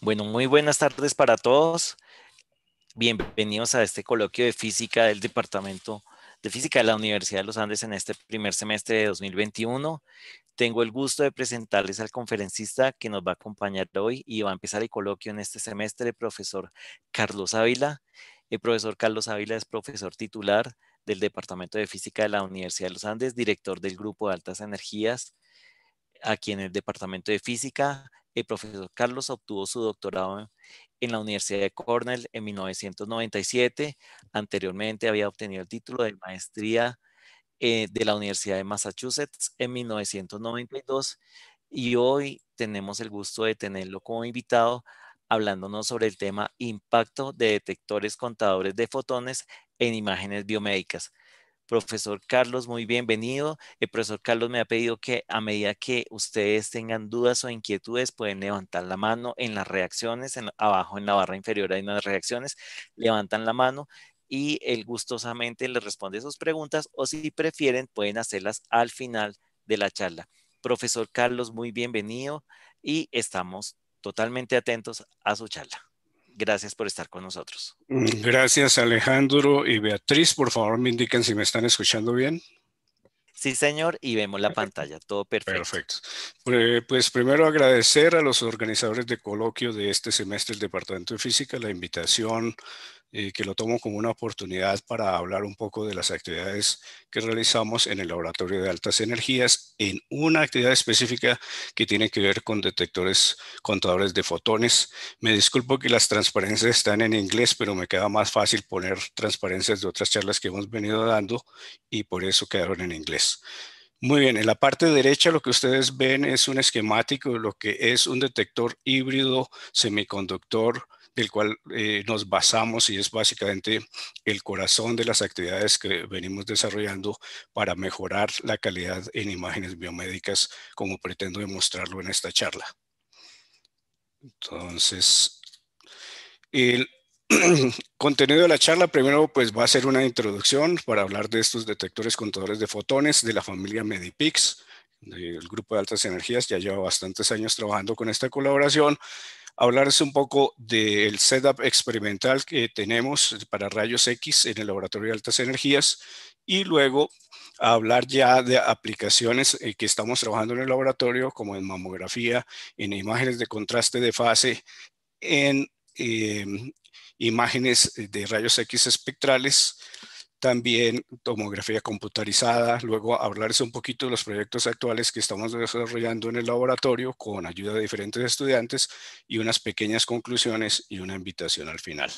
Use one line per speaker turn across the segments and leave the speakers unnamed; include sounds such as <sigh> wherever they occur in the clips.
Bueno, muy buenas tardes para todos. Bienvenidos a este coloquio de física del Departamento de Física de la Universidad de los Andes en este primer semestre de 2021. Tengo el gusto de presentarles al conferencista que nos va a acompañar hoy y va a empezar el coloquio en este semestre, el profesor Carlos Ávila. El profesor Carlos Ávila es profesor titular del Departamento de Física de la Universidad de los Andes, director del Grupo de Altas Energías aquí en el Departamento de Física, el profesor Carlos obtuvo su doctorado en la Universidad de Cornell en 1997. Anteriormente había obtenido el título de maestría eh, de la Universidad de Massachusetts en 1992 y hoy tenemos el gusto de tenerlo como invitado hablándonos sobre el tema impacto de detectores contadores de fotones en imágenes biomédicas. Profesor Carlos, muy bienvenido. El profesor Carlos me ha pedido que a medida que ustedes tengan dudas o inquietudes, pueden levantar la mano en las reacciones. En, abajo en la barra inferior hay unas reacciones. Levantan la mano y él gustosamente les responde sus preguntas o si prefieren pueden hacerlas al final de la charla. Profesor Carlos, muy bienvenido y estamos totalmente atentos a su charla. Gracias por estar con nosotros.
Mm, gracias Alejandro y Beatriz. Por favor, me indican si me están escuchando bien.
Sí, señor, y vemos la pantalla, todo perfecto. Perfecto.
Pues primero agradecer a los organizadores de coloquio de este semestre del Departamento de Física la invitación que lo tomo como una oportunidad para hablar un poco de las actividades que realizamos en el Laboratorio de Altas Energías en una actividad específica que tiene que ver con detectores contadores de fotones. Me disculpo que las transparencias están en inglés, pero me queda más fácil poner transparencias de otras charlas que hemos venido dando y por eso quedaron en inglés. Muy bien, en la parte derecha lo que ustedes ven es un esquemático de lo que es un detector híbrido semiconductor el cual eh, nos basamos y es básicamente el corazón de las actividades que venimos desarrollando para mejorar la calidad en imágenes biomédicas, como pretendo demostrarlo en esta charla. Entonces, el, <clears throat> contenido de la charla, primero pues va a ser una introducción para hablar de estos detectores contadores de fotones de la familia Medipix, del grupo de altas energías, ya lleva bastantes años trabajando con esta colaboración hablarles un poco del setup experimental que tenemos para rayos X en el laboratorio de altas energías y luego hablar ya de aplicaciones eh, que estamos trabajando en el laboratorio, como en mamografía, en imágenes de contraste de fase, en eh, imágenes de rayos X espectrales también tomografía computarizada, luego hablarles un poquito de los proyectos actuales que estamos desarrollando en el laboratorio con ayuda de diferentes estudiantes y unas pequeñas conclusiones y una invitación al final.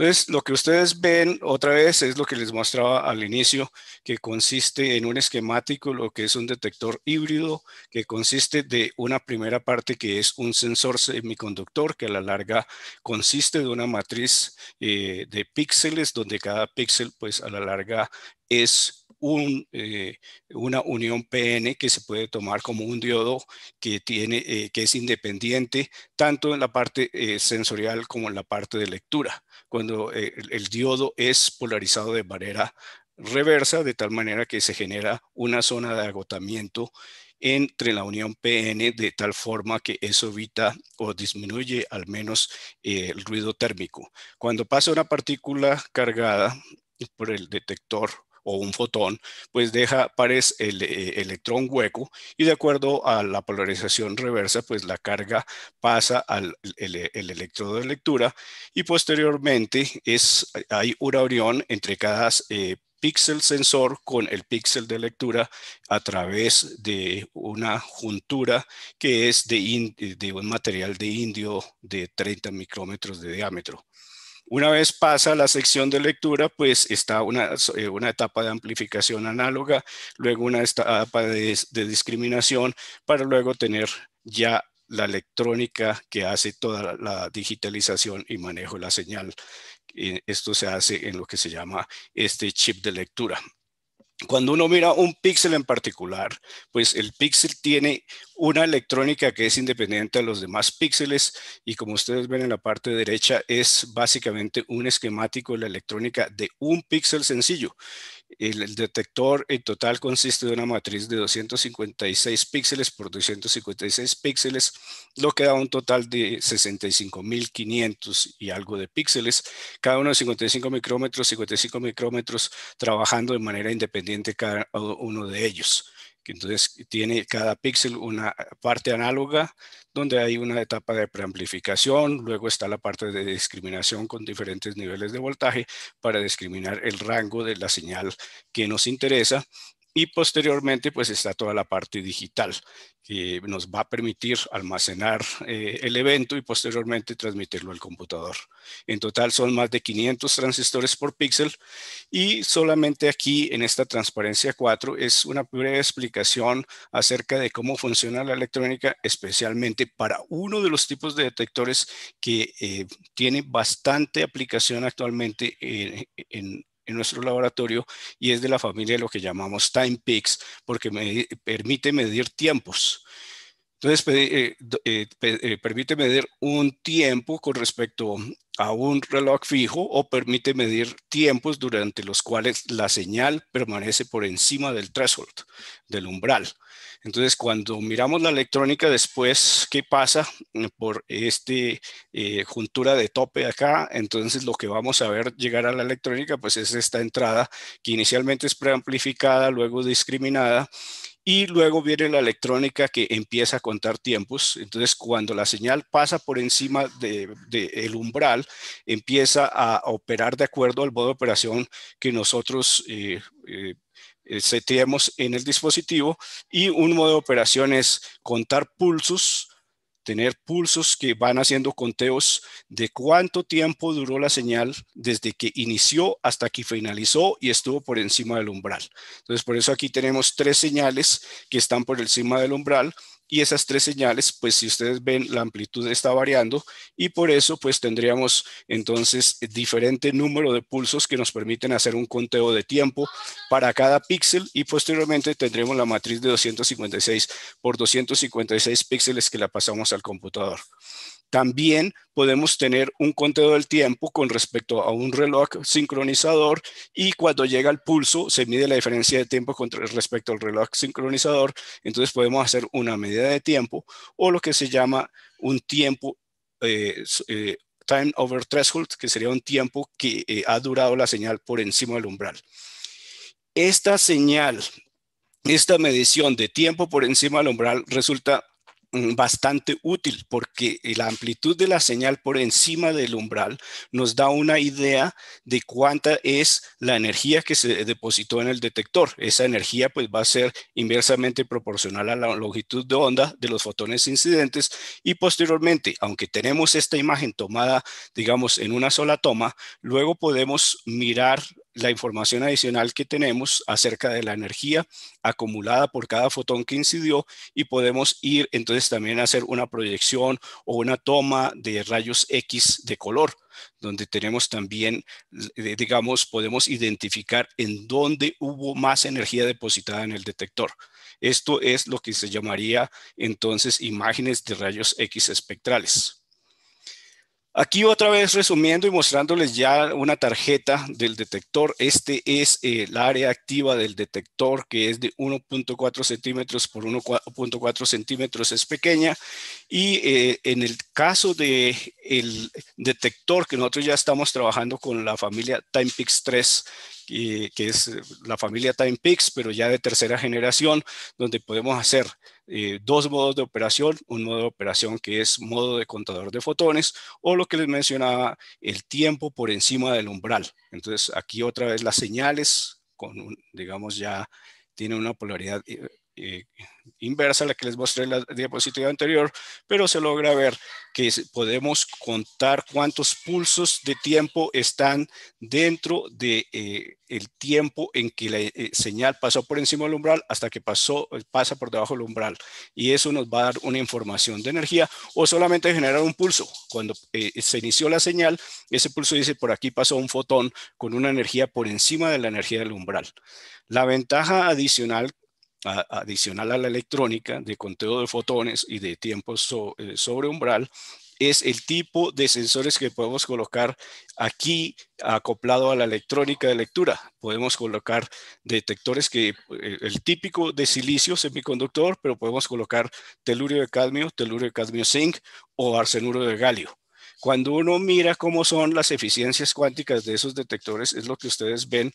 Entonces, lo que ustedes ven otra vez es lo que les mostraba al inicio, que consiste en un esquemático, lo que es un detector híbrido, que consiste de una primera parte que es un sensor semiconductor, que a la larga consiste de una matriz eh, de píxeles, donde cada píxel, pues a la larga es eh, una unión PN que se puede tomar como un diodo que, tiene, eh, que es independiente tanto en la parte eh, sensorial como en la parte de lectura, cuando el, diodo es polarizado de manera reversa, de tal manera que se genera una zona de agotamiento entre la unión PN de tal forma que eso evita o disminuye al menos el ruido térmico. Cuando pasa una partícula cargada por el detector o un fotón, pues deja, pares el eh, electrón hueco y de acuerdo a la polarización reversa, pues la carga pasa al el, electrodo de lectura y posteriormente es, hay un orión entre cada eh, píxel sensor con el píxel de lectura a través de una juntura que es de, de un material de indio de 30 micrómetros de diámetro. Una vez pasa la sección de lectura, pues está una, eh, etapa de amplificación análoga, luego una etapa de, de discriminación, para luego tener ya la electrónica que hace toda la digitalización y manejo de la señal. Eh, esto se hace en lo que se llama este chip de lectura cuando uno mira un píxel en particular, pues el píxel tiene una electrónica que es independiente de los demás píxeles y como ustedes ven en la parte derecha es básicamente un esquemático de la electrónica de un píxel sencillo. El, detector en total consiste de una matriz de 256 píxeles por 256 píxeles, lo que da un total de 65.500 y algo de píxeles, cada uno de 55 micrómetros, 55 micrómetros, trabajando de manera independiente cada uno de ellos. Entonces tiene cada píxel una parte análoga donde hay una etapa de preamplificación, luego está la parte de discriminación con diferentes niveles de voltaje para discriminar el rango de la señal que nos interesa y posteriormente pues está toda la parte digital que nos va a permitir almacenar eh, el evento y posteriormente transmitirlo al computador. En total son más de 500 transistores por píxel y solamente aquí en esta transparencia 4 es una breve explicación acerca de cómo funciona la electrónica, especialmente para uno de los tipos de detectores que eh, tiene bastante aplicación actualmente eh, en en nuestro laboratorio y es de la familia de lo que llamamos time peaks, porque me permite medir tiempos. Entonces, eh, eh, eh, permite medir un tiempo con respecto a un reloj fijo o permite medir tiempos durante los cuales la señal permanece por encima del threshold, del umbral. Entonces, cuando miramos la electrónica después, ¿qué pasa por esta eh, juntura de tope acá? Entonces, lo que vamos a ver llegar a la electrónica, pues es esta entrada que inicialmente es preamplificada, luego discriminada, y luego viene la electrónica que empieza a contar tiempos. Entonces, cuando la señal pasa por encima del de, el umbral, empieza a operar de acuerdo al modo de operación que nosotros eh, eh, ...setemos este, en el dispositivo y un modo de operación es contar pulsos, tener pulsos que van haciendo conteos de cuánto tiempo duró la señal desde que inició hasta que finalizó y estuvo por encima del umbral. Entonces, por eso aquí tenemos tres señales que están por encima del umbral y esas tres señales, pues si ustedes ven, la amplitud está variando y por eso pues tendríamos entonces diferente número de pulsos que nos permiten hacer un conteo de tiempo para cada píxel y posteriormente tendremos la matriz de 256 por 256 píxeles que la pasamos al computador. También podemos tener un conteo del tiempo con respecto a un reloj sincronizador y cuando llega el pulso se mide la diferencia de tiempo con respecto al reloj sincronizador. Entonces podemos hacer una medida de tiempo o lo que se llama un tiempo eh, eh, time over threshold, que sería un tiempo que eh, ha durado la señal por encima del umbral. Esta señal, esta medición de tiempo por encima del umbral resulta Mm, bastante útil porque la amplitud de la señal por encima del umbral nos da una idea de cuánta es la energía que se depositó en el detector. Esa energía pues va a ser inversamente proporcional a la longitud de onda de los fotones incidentes y posteriormente, aunque tenemos esta imagen tomada digamos en una sola toma, luego podemos mirar la información adicional que tenemos acerca de la energía acumulada por cada fotón que incidió y podemos ir entonces también a hacer una proyección o una toma de rayos X de color, donde tenemos también, eh, digamos, podemos identificar en dónde hubo más energía depositada en el detector. Esto es lo que se llamaría entonces imágenes de rayos X espectrales. Aquí otra vez resumiendo y mostrándoles ya una tarjeta del detector. Este es eh, el área activa del detector que es de 1.4 centímetros por 1.4 centímetros, es pequeña. Y eh, en el caso del el detector que nosotros ya estamos trabajando con la familia TimePix 3, eh, que, es eh, la familia Time pero ya de tercera generación, donde podemos hacer eh, dos modos de operación, un modo de operación que es modo de contador de fotones o lo que les mencionaba, el tiempo por encima del umbral. Entonces aquí otra vez las señales, con digamos ya tiene una polaridad eh, inversa a la que les mostré en la diapositiva anterior, pero se logra ver que podemos contar cuántos pulsos de tiempo están dentro de, eh, el tiempo en que la eh, señal pasó por encima del umbral hasta que pasó, pasa por debajo del umbral. Y eso nos va a dar una información de energía o solamente generar un pulso. Cuando se inició la señal, ese pulso dice por aquí pasó un fotón con una energía por encima de la energía del umbral. La ventaja adicional adicional a la electrónica de conteo de fotones y de tiempos eh, sobre umbral es el tipo de sensores que podemos colocar aquí acoplado a la electrónica de lectura. Podemos colocar detectores que, eh, el típico de silicio semiconductor, pero podemos colocar telurio de cadmio, telurio de cadmio zinc o arsenuro de galio. Cuando uno mira cómo son las eficiencias cuánticas de esos detectores, es lo que ustedes ven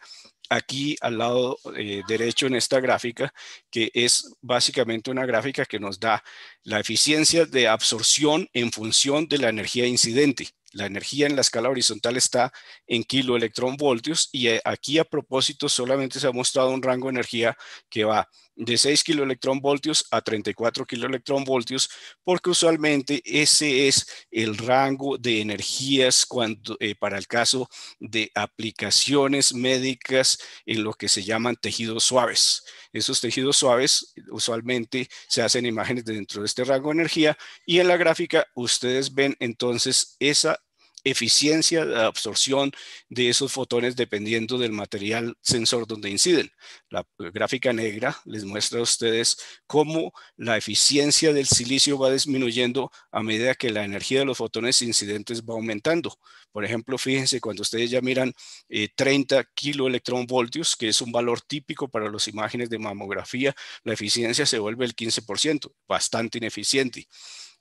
aquí al lado eh, derecho en esta gráfica, que es básicamente una gráfica que nos da la eficiencia de absorción en función de la energía incidente. La energía en la escala horizontal está en kiloelectronvoltios y eh, aquí a propósito solamente se ha mostrado un rango de energía que va de 6 kiloelectronvoltios a 34 kiloelectronvoltios, porque usualmente ese es el rango de energías cuando, eh, para el caso de aplicaciones médicas en lo que se llaman tejidos suaves. Esos tejidos suaves usualmente se hacen imágenes dentro de este rango de energía y en la gráfica ustedes ven entonces esa eficiencia de absorción de esos fotones dependiendo del material sensor donde inciden. La eh, gráfica negra les muestra a ustedes cómo la eficiencia del silicio va disminuyendo a medida que la energía de los fotones incidentes va aumentando. Por ejemplo, fíjense cuando ustedes ya miran eh, 30 kiloelectronvoltios, que es un valor típico para las imágenes de mamografía, la eficiencia se vuelve el 15%, bastante ineficiente.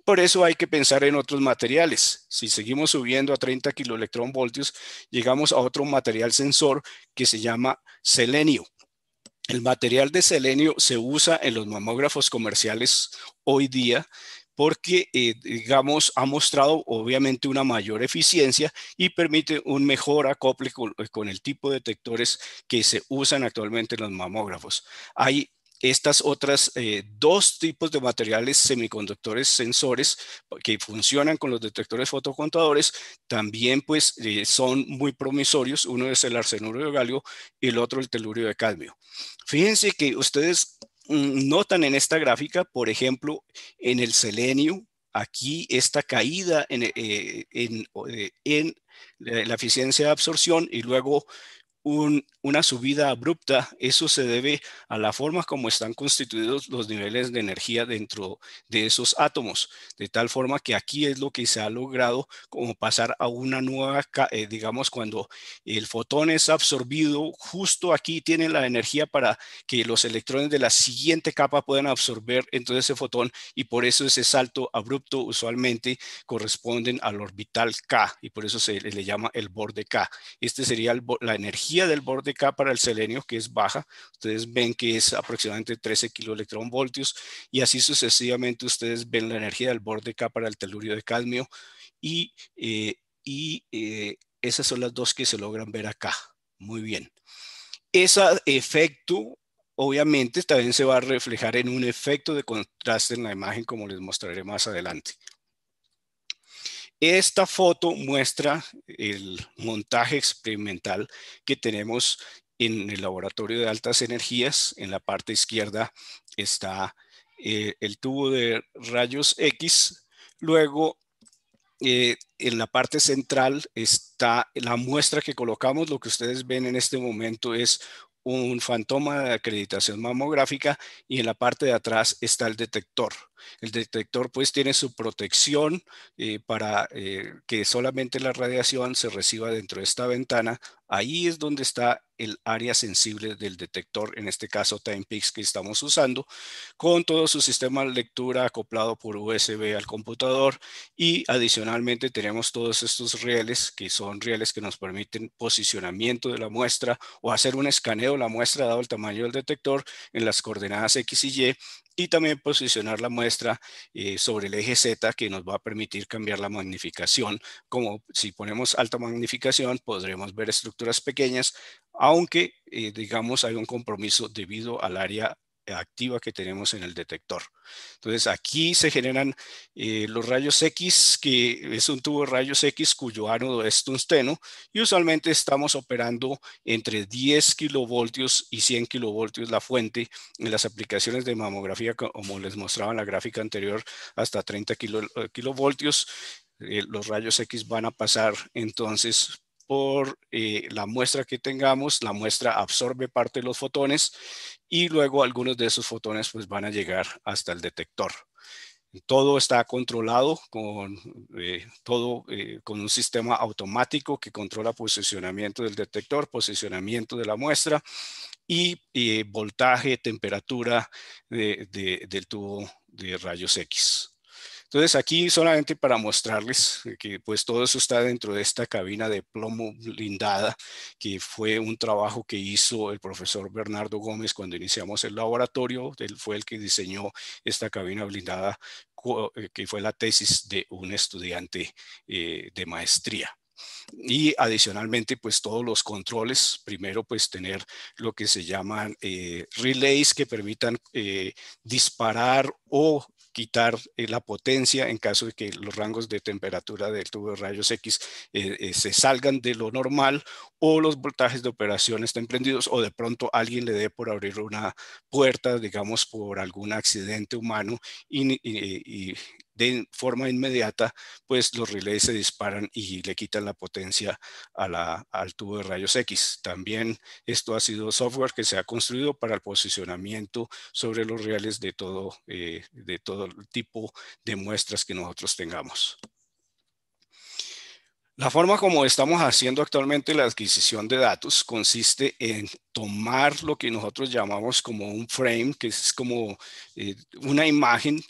Por eso hay que pensar en otros materiales. Si seguimos subiendo a 30 kiloelectrón voltios, llegamos a otro material sensor que se llama selenio. El material de selenio se usa en los mamógrafos comerciales hoy día porque, eh, digamos, ha mostrado obviamente una mayor eficiencia y permite un mejor acople con, con el tipo de detectores que se usan actualmente en los mamógrafos. Hay estas otras eh, dos tipos de materiales semiconductores sensores que funcionan con los detectores fotocontadores también pues eh, son muy promisorios. Uno es el arsenuro de galio y el otro el telurio de cadmio. Fíjense que ustedes mm, notan en esta gráfica, por ejemplo, en el selenio, aquí esta caída en, eh, en la eficiencia de absorción y luego una subida abrupta, eso se debe a la forma como están constituidos los niveles de energía dentro de esos átomos, de tal forma que aquí es lo que se ha logrado como pasar a una nueva, eh, digamos, cuando el fotón es absorbido, justo aquí tiene la energía para que los electrones de la siguiente capa puedan absorber entonces ese fotón y por eso ese salto abrupto usualmente corresponden al orbital K y por eso se le llama el borde K. Este sería la energía del borde K para el selenio, que es baja. Ustedes ven que es aproximadamente 13 kiloelectronvoltios y así sucesivamente ustedes ven la energía del borde K para el telurio de cadmio y, eh, eh, esas son las dos que se logran ver acá. Muy bien. Ese efecto obviamente también se va a reflejar en un efecto de contraste en la imagen como les mostraré más adelante. Esta foto muestra el montaje experimental que tenemos en el laboratorio de altas energías. En la parte izquierda está eh, el tubo de rayos X. Luego, eh, en la parte central está la muestra que colocamos. Lo que ustedes ven en este momento es un fantoma de acreditación mamográfica y en la parte de atrás está el detector. El detector pues tiene su protección eh, para eh, que solamente la radiación se reciba dentro de esta ventana Ahí es donde está el área sensible del detector, en este caso TimePix que estamos usando, con todo su sistema de lectura acoplado por USB al computador y adicionalmente tenemos todos estos rieles que son rieles que nos permiten posicionamiento de la muestra o hacer un escaneo de la muestra dado el tamaño del detector en las coordenadas X y Y y también posicionar la muestra eh, sobre el eje Z que nos va a permitir cambiar la magnificación. Como si ponemos alta magnificación podremos ver estructuras pequeñas, aunque eh, digamos hay un compromiso debido al área activa que tenemos en el detector. Entonces aquí se generan eh, los rayos X, que es un tubo de rayos X cuyo ánodo es tungsteno, y usualmente estamos operando entre 10 kilovoltios y 100 kilovoltios la fuente en las aplicaciones de mamografía, como les mostraba en la gráfica anterior, hasta 30 eh, kilovoltios. Eh, los rayos X van a pasar entonces por la muestra que tengamos, la muestra absorbe parte de los fotones y luego algunos de esos fotones pues van a llegar hasta el detector. Todo está controlado con, eh, eh, con un sistema automático que controla posicionamiento del detector, posicionamiento de la muestra y eh, voltaje, temperatura del tubo de rayos X. Entonces aquí solamente para mostrarles que pues todo eso está dentro de esta cabina de plomo blindada, que fue un trabajo que hizo el profesor Bernardo Gómez cuando iniciamos el laboratorio. Él fue el que diseñó esta cabina blindada, eh, que fue la tesis de un estudiante eh, de maestría y adicionalmente pues todos los controles primero pues tener lo que se llaman eh, relays que permitan disparar o quitar eh, la potencia en caso de que los rangos de temperatura del tubo de rayos X eh, eh, se salgan de lo normal o los voltajes de operación estén prendidos o de pronto alguien le dé por abrir una puerta, digamos, por algún accidente humano y de forma inmediata, pues los relays se disparan y le quitan la potencia a la, al tubo de rayos X. También esto ha sido software que se ha construido para el posicionamiento sobre los reales de todo, eh, de todo tipo de muestras que nosotros tengamos. La forma como estamos haciendo actualmente la adquisición de datos consiste en tomar lo que nosotros llamamos como un frame, que es como eh, una imagen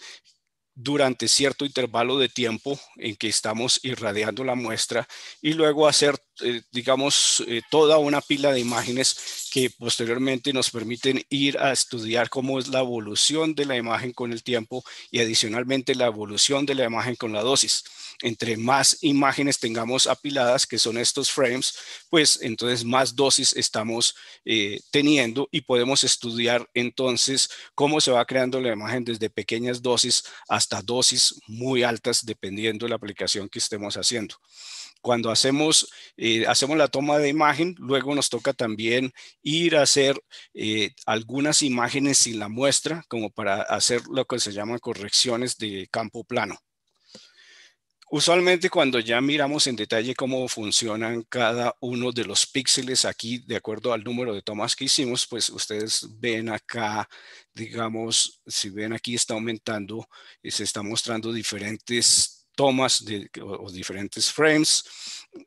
durante cierto intervalo de tiempo en que estamos irradiando la muestra y luego hacer eh, digamos, eh, toda una pila de imágenes que posteriormente nos permiten ir a estudiar cómo es la evolución de la imagen con el tiempo y adicionalmente la evolución de la imagen con la dosis. Entre más imágenes tengamos apiladas, que son estos frames, pues entonces más dosis estamos eh, teniendo y podemos estudiar entonces cómo se va creando la imagen desde pequeñas dosis hasta dosis muy altas, dependiendo de la aplicación que estemos haciendo. Cuando hacemos, eh, hacemos la toma de imagen, luego nos toca también ir a hacer eh, algunas imágenes sin la muestra, como para hacer lo que se llaman correcciones de campo plano. Usualmente cuando ya miramos en detalle cómo funcionan cada uno de los píxeles aquí, de acuerdo al número de tomas que hicimos, pues ustedes ven acá, digamos, si ven aquí está aumentando, y eh, se está mostrando diferentes tomas de, o, diferentes frames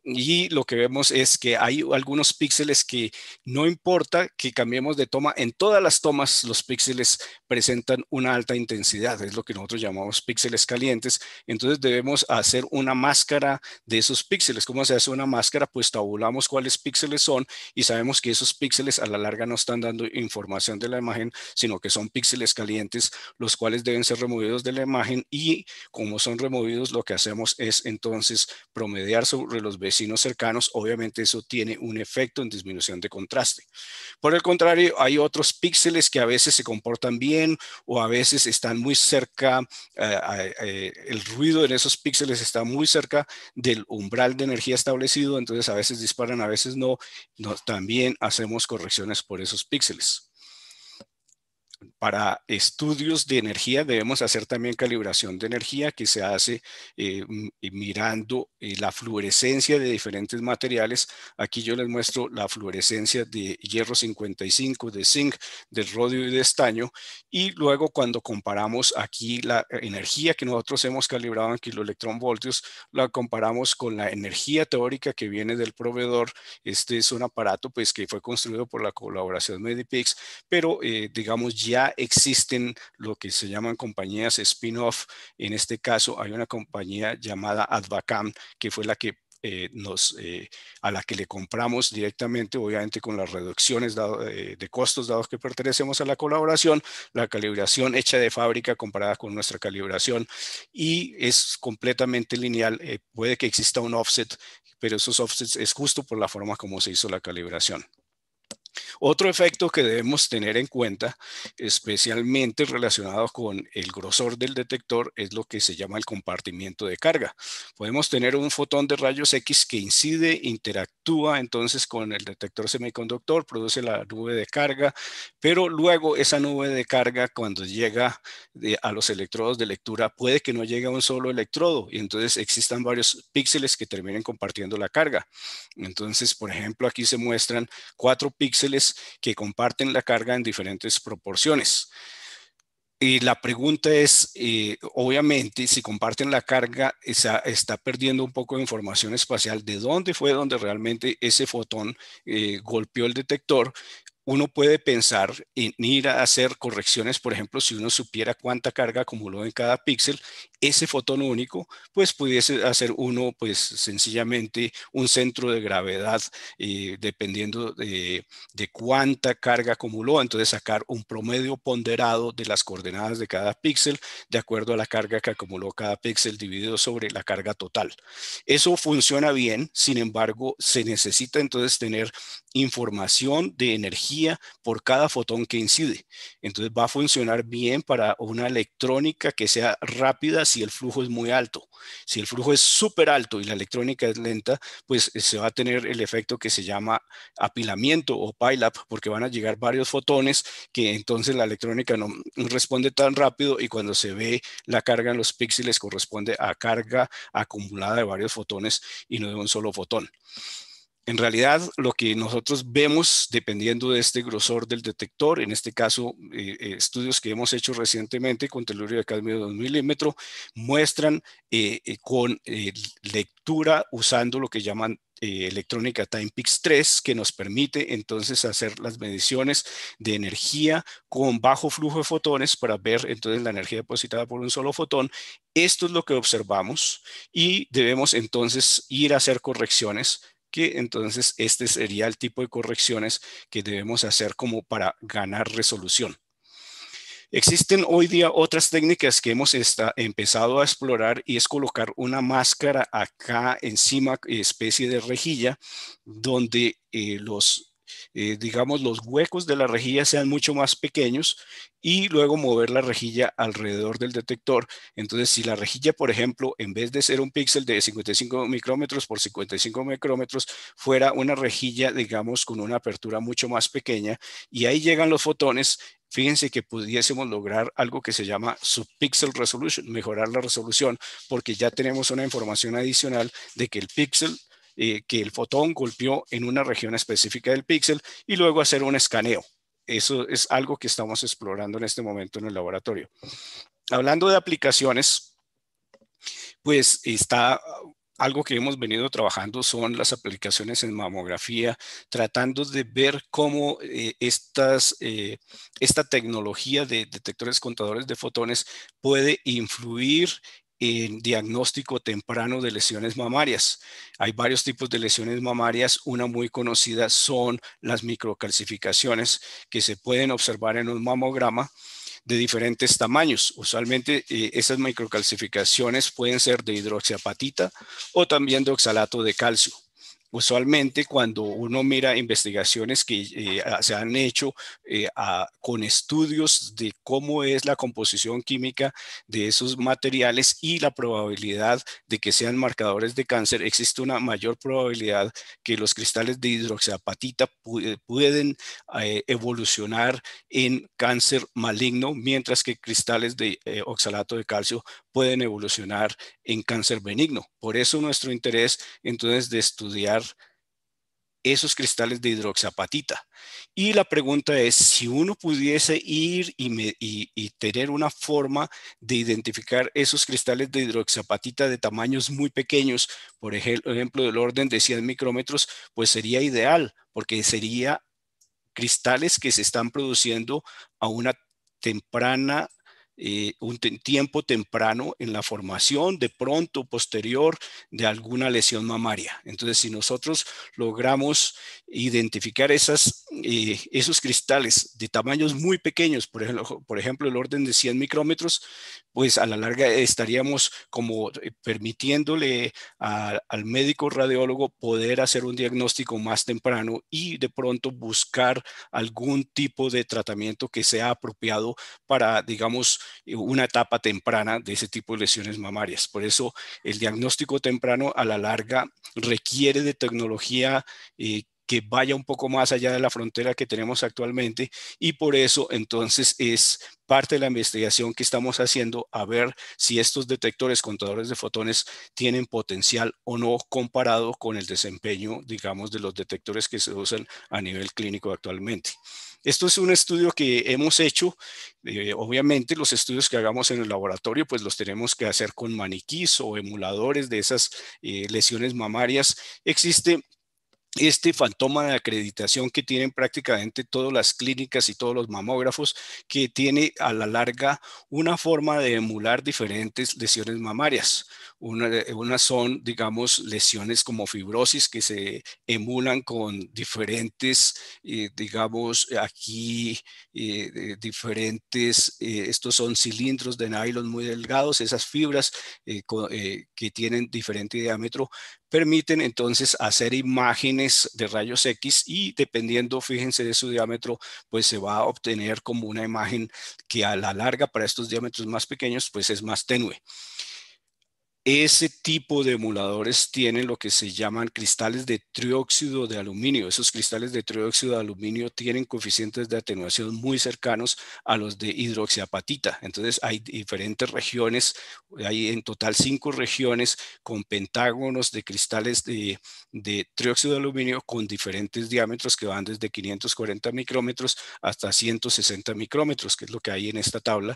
y lo que vemos es que hay algunos píxeles que no importa que cambiemos de toma, en todas las tomas los píxeles presentan una alta intensidad, es lo que nosotros llamamos píxeles calientes, entonces debemos hacer una máscara de esos píxeles. ¿Cómo se hace una máscara? Pues tabulamos cuáles píxeles son y sabemos que esos píxeles a la larga no están dando información de la imagen, sino que son píxeles calientes los cuales deben ser removidos de la imagen y como son removidos lo que hacemos es entonces promediar sobre los vecinos cercanos. Obviamente eso tiene un efecto en disminución de contraste. Por el contrario, hay otros píxeles que a veces se comportan bien o a veces están muy cerca, eh, eh, el ruido en esos píxeles está muy cerca del umbral de energía establecido, entonces a veces disparan, a veces no también hacemos correcciones por esos píxeles para estudios de energía debemos hacer también calibración de energía que se hace eh, eh, mirando eh, la fluorescencia de diferentes materiales. Aquí yo les muestro la fluorescencia de hierro 55, de zinc, del rodio y de estaño. Y luego cuando comparamos aquí la energía que nosotros hemos calibrado en electronvoltios la comparamos con la energía teórica que viene del proveedor. Este es un aparato pues que fue construido por la colaboración Medipix, pero digamos ya existen lo que se llaman compañías spin-off. En este caso, hay una compañía llamada Advacam, que fue la que eh, nos, eh, a la que le compramos directamente, obviamente con las reducciones eh, de costos dados que pertenecemos a la colaboración, la calibración hecha de fábrica comparada con nuestra calibración y es completamente lineal. puede que exista un offset, pero esos offsets es justo por la forma como se hizo la calibración. Otro efecto que debemos tener en cuenta, especialmente relacionado con el grosor del detector, es lo que se llama el compartimiento de carga. Podemos tener un fotón de rayos X que incide, interactúa entonces con el detector semiconductor, produce la nube de carga, pero luego esa nube de carga cuando llega a los electrodos de lectura puede que no llegue a un solo electrodo y entonces existan varios píxeles que terminen compartiendo la carga. Entonces, por ejemplo, aquí se muestran cuatro píxeles que comparten la carga en diferentes proporciones. Y la pregunta es, eh, obviamente, si comparten la carga, está perdiendo un poco de información espacial de dónde fue donde realmente ese fotón eh, golpeó el detector uno puede pensar en ir a hacer correcciones, por ejemplo, si uno supiera cuánta carga acumuló en cada píxel, ese fotón único, pues pudiese hacer uno, pues sencillamente un centro de gravedad eh, dependiendo de, de, cuánta carga acumuló, entonces sacar un promedio ponderado de las coordenadas de cada píxel de acuerdo a la carga que acumuló cada píxel dividido sobre la carga total. Eso funciona bien, sin embargo, se necesita entonces tener información de energía por cada fotón que incide. Entonces va a funcionar bien para una electrónica que sea rápida si el flujo es muy alto. Si el flujo es súper alto y la electrónica es lenta, pues eh, se va a tener el efecto que se llama apilamiento o pile-up, porque van a llegar varios fotones que entonces la electrónica no responde tan rápido y cuando se ve la carga en los píxeles corresponde a carga acumulada de varios fotones y no de un solo fotón. En realidad, lo que nosotros vemos, dependiendo de este grosor del detector, en este caso, eh, eh, estudios que hemos hecho recientemente con telurio de cadmio de 2 milímetros, muestran eh, con lectura usando lo que llaman electrónica TimePix 3, que nos permite entonces hacer las mediciones de energía con bajo flujo de fotones para ver entonces la energía depositada por un solo fotón. Esto es lo que observamos y debemos entonces ir a hacer correcciones entonces este sería el tipo de correcciones que debemos hacer como para ganar resolución. Existen hoy día otras técnicas que hemos empezado a explorar y es colocar una máscara acá encima, especie de rejilla, donde eh, los eh, digamos, los huecos de la rejilla sean mucho más pequeños y luego mover la rejilla alrededor del detector. Entonces, si la rejilla, por ejemplo, en vez de ser un píxel de 55 micrómetros por 55 micrómetros, fuera una rejilla, digamos, con una apertura mucho más pequeña y ahí llegan los fotones fíjense que pudiésemos lograr algo que se llama subpixel resolution, mejorar la resolución, porque ya tenemos una información adicional de que el píxel eh, que el fotón golpeó en una región específica del píxel y luego hacer un escaneo. Eso es algo que estamos explorando en este momento en el laboratorio. Hablando de aplicaciones, pues está algo que hemos venido trabajando son las aplicaciones en mamografía, tratando de ver cómo eh, estas, eh, esta tecnología de detectores contadores de fotones puede influir en diagnóstico temprano de lesiones mamarias. Hay varios tipos de lesiones mamarias. Una muy conocida son las microcalcificaciones que se pueden observar en un mamograma de diferentes tamaños. Usualmente eh, esas microcalcificaciones pueden ser de hidroxiapatita o también de oxalato de calcio. Usualmente cuando uno mira investigaciones que eh, se han hecho eh, con estudios de cómo es la composición química de esos materiales y la probabilidad de que sean marcadores de cáncer, existe una mayor probabilidad que los cristales de hidroxapatita eh, pueden evolucionar en cáncer maligno, mientras que cristales de oxalato de calcio pueden evolucionar en cáncer benigno. Por eso nuestro interés entonces de estudiar esos cristales de hidroxapatita. Y la pregunta es, si uno pudiese ir y, tener una forma de identificar esos cristales de hidroxapatita de tamaños muy pequeños, por ejemplo, del orden de 100 micrómetros, pues sería ideal, porque sería cristales que se están produciendo a una temprana eh, un tiempo temprano en la formación, de pronto posterior de alguna lesión mamaria. Entonces, si nosotros logramos identificar eh, esos cristales de tamaños muy pequeños, por ejemplo, por ejemplo, el orden de 100 micrómetros, pues a la larga estaríamos como eh, permitiéndole al médico radiólogo poder hacer un diagnóstico más temprano y de pronto buscar algún tipo de tratamiento que sea apropiado para, digamos, una etapa temprana de ese tipo de lesiones mamarias. Por eso el diagnóstico temprano a la larga requiere de tecnología eh, que vaya un poco más allá de la frontera que tenemos actualmente y por eso entonces es parte de la investigación que estamos haciendo a ver si estos detectores contadores de fotones tienen potencial o no comparado con el desempeño, digamos, de los detectores que se usan a nivel clínico actualmente. Esto es un estudio que hemos hecho. Eh, obviamente los estudios que hagamos en el laboratorio pues los tenemos que hacer con maniquís o emuladores de esas eh, lesiones mamarias. Existe este fantoma de acreditación que tienen prácticamente todas las clínicas y todos los mamógrafos, que tiene a la larga una forma de emular diferentes lesiones mamarias. Eh, unas son, digamos, lesiones como fibrosis que se emulan con diferentes, eh, digamos, aquí eh, diferentes, estos son cilindros de nylon muy delgados, esas fibras que tienen diferente diámetro, permiten entonces hacer imágenes de rayos X y dependiendo, fíjense, de su diámetro, pues se va a obtener como una imagen que a la larga para estos diámetros más pequeños, pues es más tenue. Ese tipo de emuladores tienen lo que se llaman cristales de trióxido de aluminio. Esos cristales de trióxido de aluminio tienen coeficientes de atenuación muy cercanos a los de hidroxiapatita. Entonces hay diferentes regiones, hay en total cinco regiones con pentágonos de cristales de, trióxido de aluminio con diferentes diámetros que van desde 540 micrómetros hasta 160 micrómetros, que es lo que hay en esta tabla.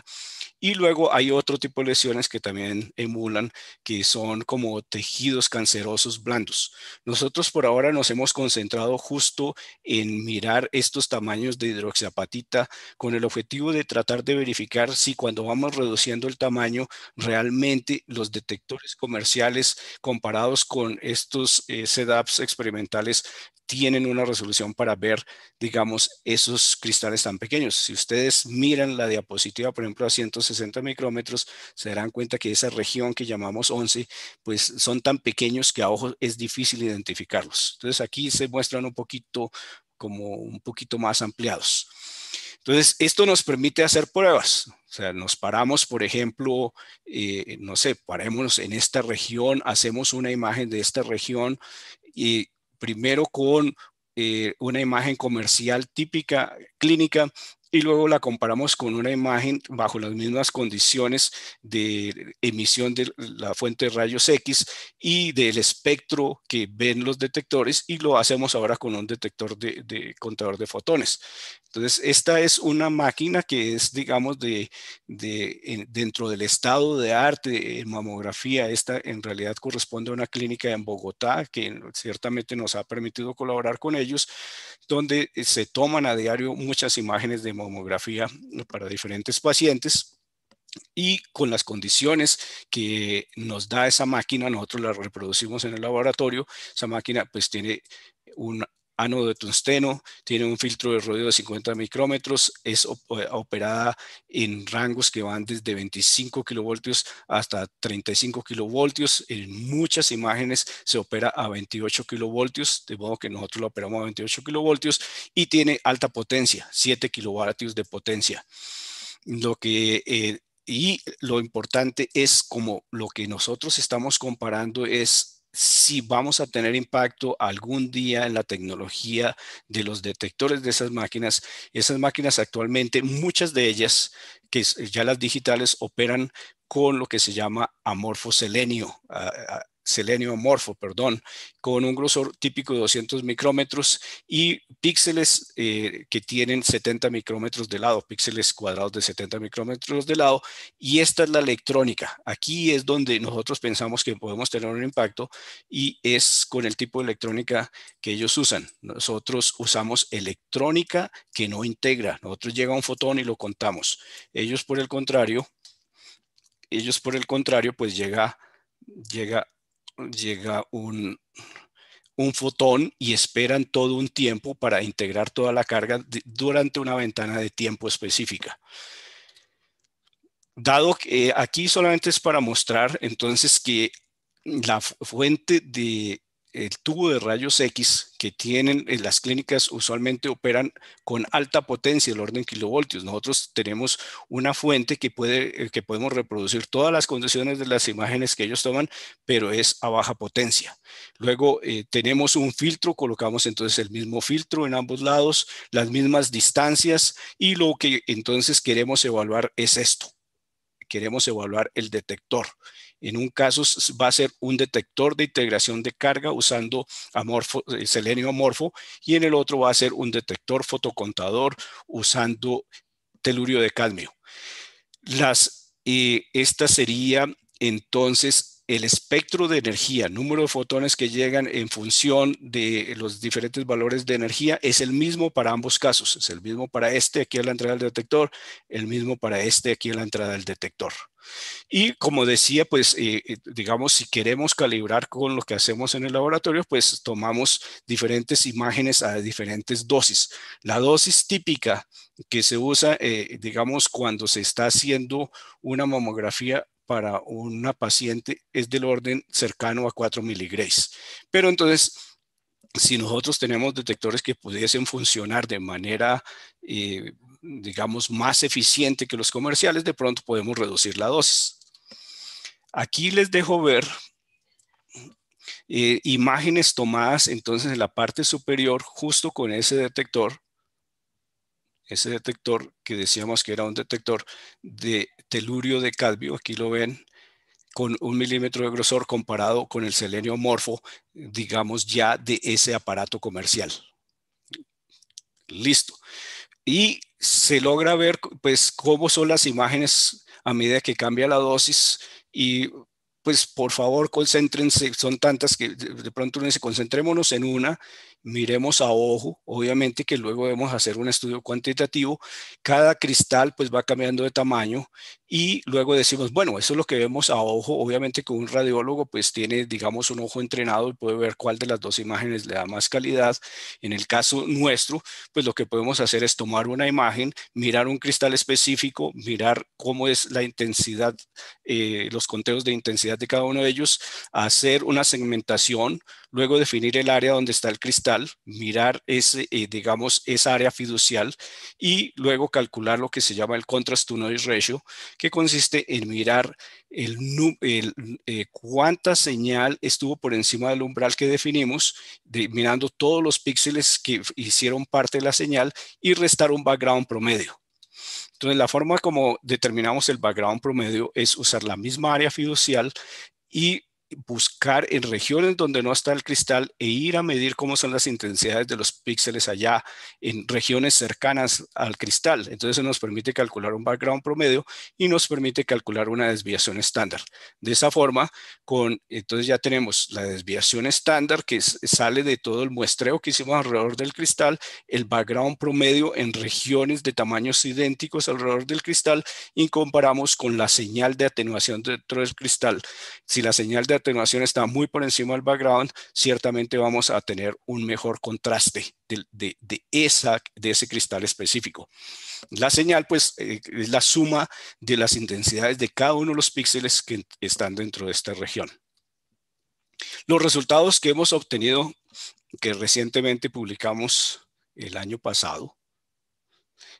Y luego hay otro tipo de lesiones que también emulan que son como tejidos cancerosos blandos. Nosotros por ahora nos hemos concentrado justo en mirar estos tamaños de hidroxiapatita con el objetivo de tratar de verificar si cuando vamos reduciendo el tamaño, realmente los detectores comerciales comparados con estos eh, setups experimentales tienen una resolución para ver, digamos, esos cristales tan pequeños. Si ustedes miran la diapositiva, por ejemplo, a 160 micrómetros, se darán cuenta que esa región que llamamos 11, pues son tan pequeños que a ojos es difícil identificarlos. Entonces aquí se muestran un poquito, como un poquito más ampliados. Entonces, esto nos permite hacer pruebas. O sea, nos paramos, por ejemplo, eh, no sé, parémonos en esta región, hacemos una imagen de esta región y primero con eh, una imagen comercial típica, clínica, y luego la comparamos con una imagen bajo las mismas condiciones de emisión de la fuente de rayos X y del espectro que ven los detectores y lo hacemos ahora con un detector de, contador de fotones. Entonces, esta es una máquina que es, digamos, de, dentro del estado de arte en mamografía. Esta en realidad corresponde a una clínica en Bogotá que ciertamente nos ha permitido colaborar con ellos donde eh, se toman a diario muchas imágenes de mamografía eh, para diferentes pacientes y con las condiciones que nos da esa máquina, nosotros la reproducimos en el laboratorio, esa máquina pues tiene un Anodo de tungsteno, tiene un filtro de radio de 50 micrómetros, es eh, operada en rangos que van desde 25 kilovoltios hasta 35 kilovoltios. En muchas imágenes se opera a 28 kilovoltios, de modo que nosotros lo operamos a 28 kilovoltios y tiene alta potencia, 7 kilovatios de potencia. Lo que eh, y lo importante es como lo que nosotros estamos comparando es si vamos a tener impacto algún día en la tecnología de los detectores de esas máquinas. Esas máquinas actualmente, muchas de ellas, que ya las digitales, operan con lo que se llama amorfo selenio. Ah, ah, selenio morfo, perdón, con un grosor típico de 200 micrómetros y píxeles eh, que tienen 70 micrómetros de lado, píxeles cuadrados de 70 micrómetros de lado. Y esta es la electrónica. Aquí es donde nosotros pensamos que podemos tener un impacto y es con el tipo de electrónica que ellos usan. Nosotros usamos electrónica que no integra. Nosotros llega un fotón y lo contamos. Ellos por el contrario, ellos por el contrario, pues llega, llega llega un, fotón y esperan todo un tiempo para integrar toda la carga durante una ventana de tiempo específica. Dado que eh, aquí solamente es para mostrar entonces que la fuente de el tubo de rayos X que tienen en eh, las clínicas usualmente operan con alta potencia, el orden kilovoltios. Nosotros tenemos una fuente que, puede, eh, que podemos reproducir todas las condiciones de las imágenes que ellos toman, pero es a baja potencia. Luego eh, tenemos un filtro, colocamos entonces el mismo filtro en ambos lados, las mismas distancias y lo que entonces queremos evaluar es esto. Queremos evaluar el detector en un caso va a ser un detector de integración de carga usando amorfo, eh, selenio amorfo y en el otro va a ser un detector fotocontador usando telurio de cadmio. Las, eh, esta sería entonces el espectro de energía, número de fotones que llegan en función de los diferentes valores de energía, es el mismo para ambos casos. Es el mismo para este aquí en la entrada del detector, el mismo para este aquí en la entrada del detector. Y como decía, pues eh, eh, digamos, si queremos calibrar con lo que hacemos en el laboratorio, pues tomamos diferentes imágenes a diferentes dosis. La dosis típica que se usa, eh, digamos, cuando se está haciendo una mamografía para una paciente es del orden cercano a 4 miligrays. Pero entonces, si nosotros tenemos detectores que pudiesen funcionar de manera, eh, digamos, más eficiente que los comerciales, de pronto podemos reducir la dosis. Aquí les dejo ver eh, imágenes tomadas entonces en la parte superior justo con ese detector, ese detector que decíamos que era un detector de telurio de cadmio, aquí lo ven, con un milímetro de grosor comparado con el selenio morfo, digamos ya de ese aparato comercial. Listo. Y se logra ver pues cómo son las imágenes a medida que cambia la dosis y pues por favor concéntrense, son tantas que de pronto uno concentrémonos en una, miremos a ojo, obviamente que luego debemos hacer un estudio cuantitativo, cada cristal pues va cambiando de tamaño y luego decimos, bueno, eso es lo que vemos a ojo, obviamente que un radiólogo pues tiene, digamos, un ojo entrenado y puede ver cuál de las dos imágenes le da más calidad. En el caso nuestro, pues lo que podemos hacer es tomar una imagen, mirar un cristal específico, mirar cómo es la intensidad, eh, los conteos de intensidad de cada uno de ellos, hacer una segmentación, luego definir el área donde está el cristal, mirar ese, eh, digamos, esa área fiducial y luego calcular lo que se llama el contrast to noise ratio, que consiste en mirar el, eh, cuánta señal estuvo por encima del umbral que definimos, mirando todos los píxeles que hicieron parte de la señal y restar un background promedio. Entonces, la forma como determinamos el background promedio es usar la misma área fiducial y buscar en regiones donde no está el cristal e ir a medir cómo son las intensidades de los píxeles allá en regiones cercanas al cristal. Entonces eso nos permite calcular un background promedio y nos permite calcular una desviación estándar. De esa forma, con, entonces ya tenemos la desviación estándar que sale de todo el muestreo que hicimos alrededor del cristal, el background promedio en regiones de tamaños idénticos alrededor del cristal y comparamos con la señal de atenuación dentro del cristal. Si la señal de atenuación está muy por encima del background, ciertamente vamos a tener un mejor contraste de, esa, de ese cristal específico. La señal, pues, eh, es la suma de las intensidades de cada uno de los píxeles que están dentro de esta región. Los resultados que hemos obtenido, que recientemente publicamos el año pasado,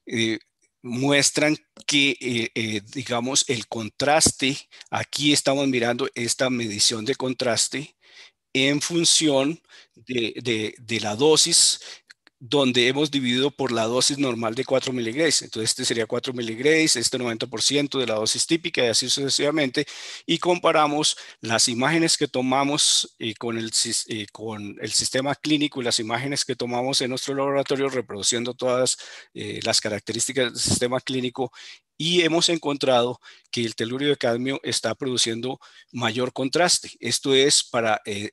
eh, muestran que, eh, eh, digamos, el contraste, aquí estamos mirando esta medición de contraste en función de la dosis donde hemos dividido por la dosis normal de 4 miligrays. Entonces, este sería 4 miligrays, este 90% de la dosis típica y así sucesivamente. Y comparamos las imágenes que tomamos eh, eh, con, el, sistema clínico y las imágenes que tomamos en nuestro laboratorio, reproduciendo todas eh, las características del sistema clínico y hemos encontrado que el telurio de cadmio está produciendo mayor contraste. Esto es para, eh,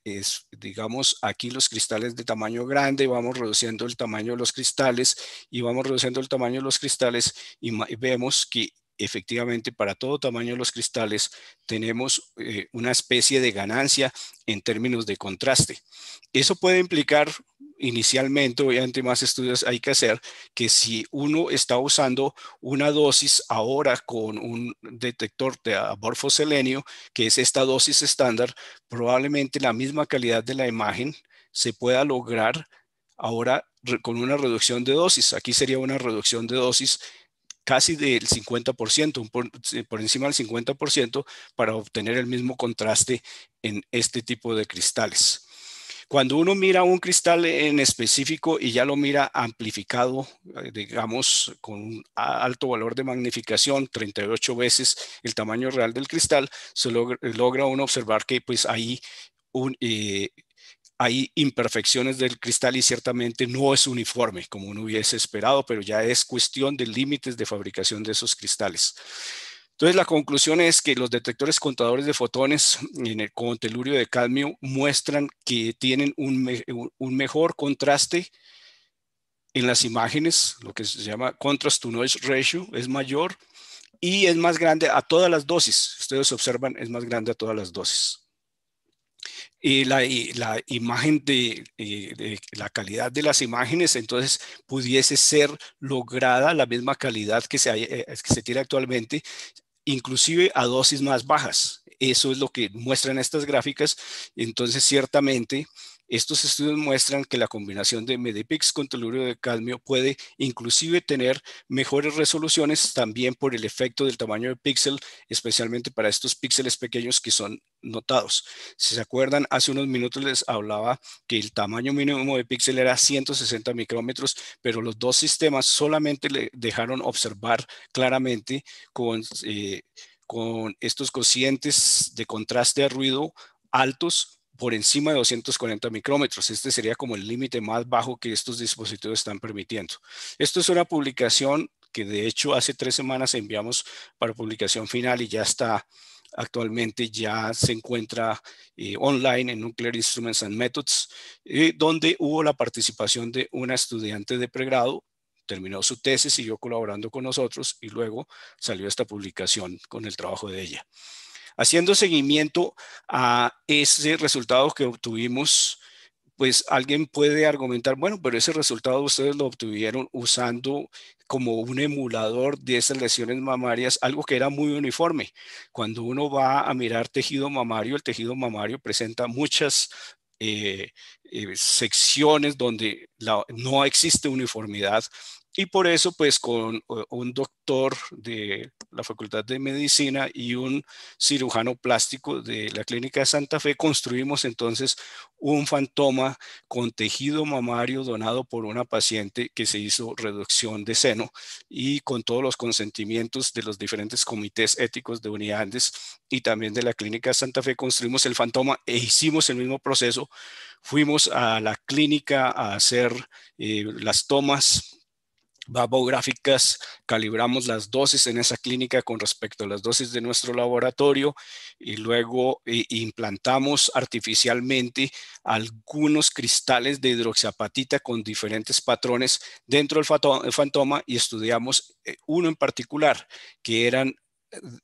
digamos, aquí los cristales de tamaño grande, vamos reduciendo el tamaño de los cristales y vamos reduciendo el tamaño de los cristales y vemos que efectivamente para todo tamaño de los cristales tenemos eh, una especie de ganancia en términos de contraste. Eso puede implicar inicialmente, obviamente más estudios hay que hacer, que si uno está usando una dosis ahora con un detector de selenio que es esta dosis estándar, probablemente la misma calidad de la imagen se pueda lograr ahora con una reducción de dosis. Aquí sería una reducción de dosis casi del 50%, por, por, encima del 50% para obtener el mismo contraste en este tipo de cristales. Cuando uno mira un cristal en específico y ya lo mira amplificado, eh, digamos, con un alto valor de magnificación, 38 veces el tamaño real del cristal, se logra, uno observar que pues ahí un, eh, hay imperfecciones del cristal y ciertamente no es uniforme como uno hubiese esperado, pero ya es cuestión de límites de fabricación de esos cristales. Entonces, la conclusión es que los detectores contadores de fotones en el, con telurio de cadmio muestran que tienen un, mejor contraste en las imágenes, lo que se llama contrast to noise ratio, es mayor y es más grande a todas las dosis. Ustedes observan, es más grande a todas las dosis. Y la, imagen eh, de, la calidad de las imágenes, entonces pudiese ser lograda la misma calidad que se, eh, que se tiene actualmente inclusive a dosis más bajas. Eso es lo que muestran estas gráficas. Entonces, ciertamente, estos estudios muestran que la combinación de Medipix con telurio de cadmio puede inclusive tener mejores resoluciones también por el efecto del tamaño de píxel, especialmente para estos píxeles pequeños que son notados. Si se acuerdan, hace unos minutos les hablaba que el tamaño mínimo de píxel era 160 micrómetros, pero los dos sistemas solamente le dejaron observar claramente con, eh, con estos cocientes de contraste de ruido altos por encima de 240 micrómetros. Este sería como el límite más bajo que estos dispositivos están permitiendo. Esto es una publicación que de hecho hace tres semanas enviamos para publicación final y ya está actualmente ya se encuentra eh, online en Nuclear Instruments and Methods, eh, donde hubo la participación de una estudiante de pregrado, terminó su tesis, siguió colaborando con nosotros y luego salió esta publicación con el trabajo de ella. Haciendo seguimiento a ese resultado que obtuvimos, pues alguien puede argumentar, bueno, pero ese resultado ustedes lo obtuvieron usando como un emulador de esas lesiones mamarias, algo que era muy uniforme. Cuando uno va a mirar tejido mamario, el tejido mamario presenta muchas eh, eh, secciones donde no existe uniformidad y por eso pues con eh, un doctor de la Facultad de Medicina y un cirujano plástico de la Clínica de Santa Fe, construimos entonces un fantoma con tejido mamario donado por una paciente que se hizo reducción de seno y con todos los consentimientos de los diferentes comités éticos de Unidades y también de la Clínica Santa Fe, construimos el fantoma e hicimos el mismo proceso. Fuimos a la clínica a hacer eh, las tomas babográficas Gráficas calibramos las dosis en esa clínica con respecto a las dosis de nuestro laboratorio y luego eh, implantamos artificialmente algunos cristales de hidroxiapatita con diferentes patrones dentro del eh, fantoma y estudiamos eh, uno en particular que eran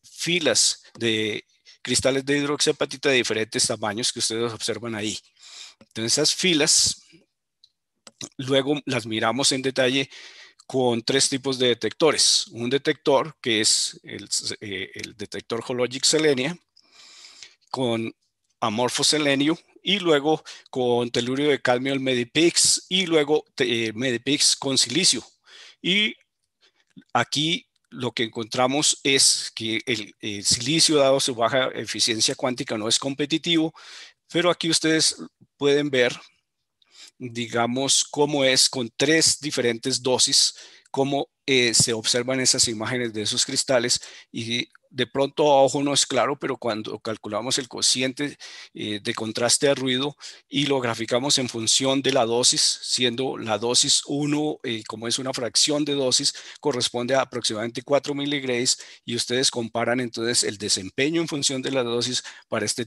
filas de cristales de hidroxiapatita de diferentes tamaños que ustedes observan ahí. Entonces esas filas luego las miramos en detalle con tres tipos de detectores. Un detector que es el, eh, detector Hologic Selenia, con amorfo selenio y luego con telurio de cadmio el Medipix y luego eh, Medipix con silicio. Y aquí lo que encontramos es que el silicio, dado su baja eficiencia cuántica, no es competitivo, pero aquí ustedes pueden ver digamos, cómo es con tres diferentes dosis, cómo eh, se observan esas imágenes de esos cristales y de pronto ojo no es claro, pero cuando calculamos el cociente eh, de contraste a ruido y lo graficamos en función de la dosis, siendo la dosis 1, eh, como es una fracción de dosis, corresponde a aproximadamente 4 miligrays y ustedes comparan entonces el desempeño en función de la dosis para este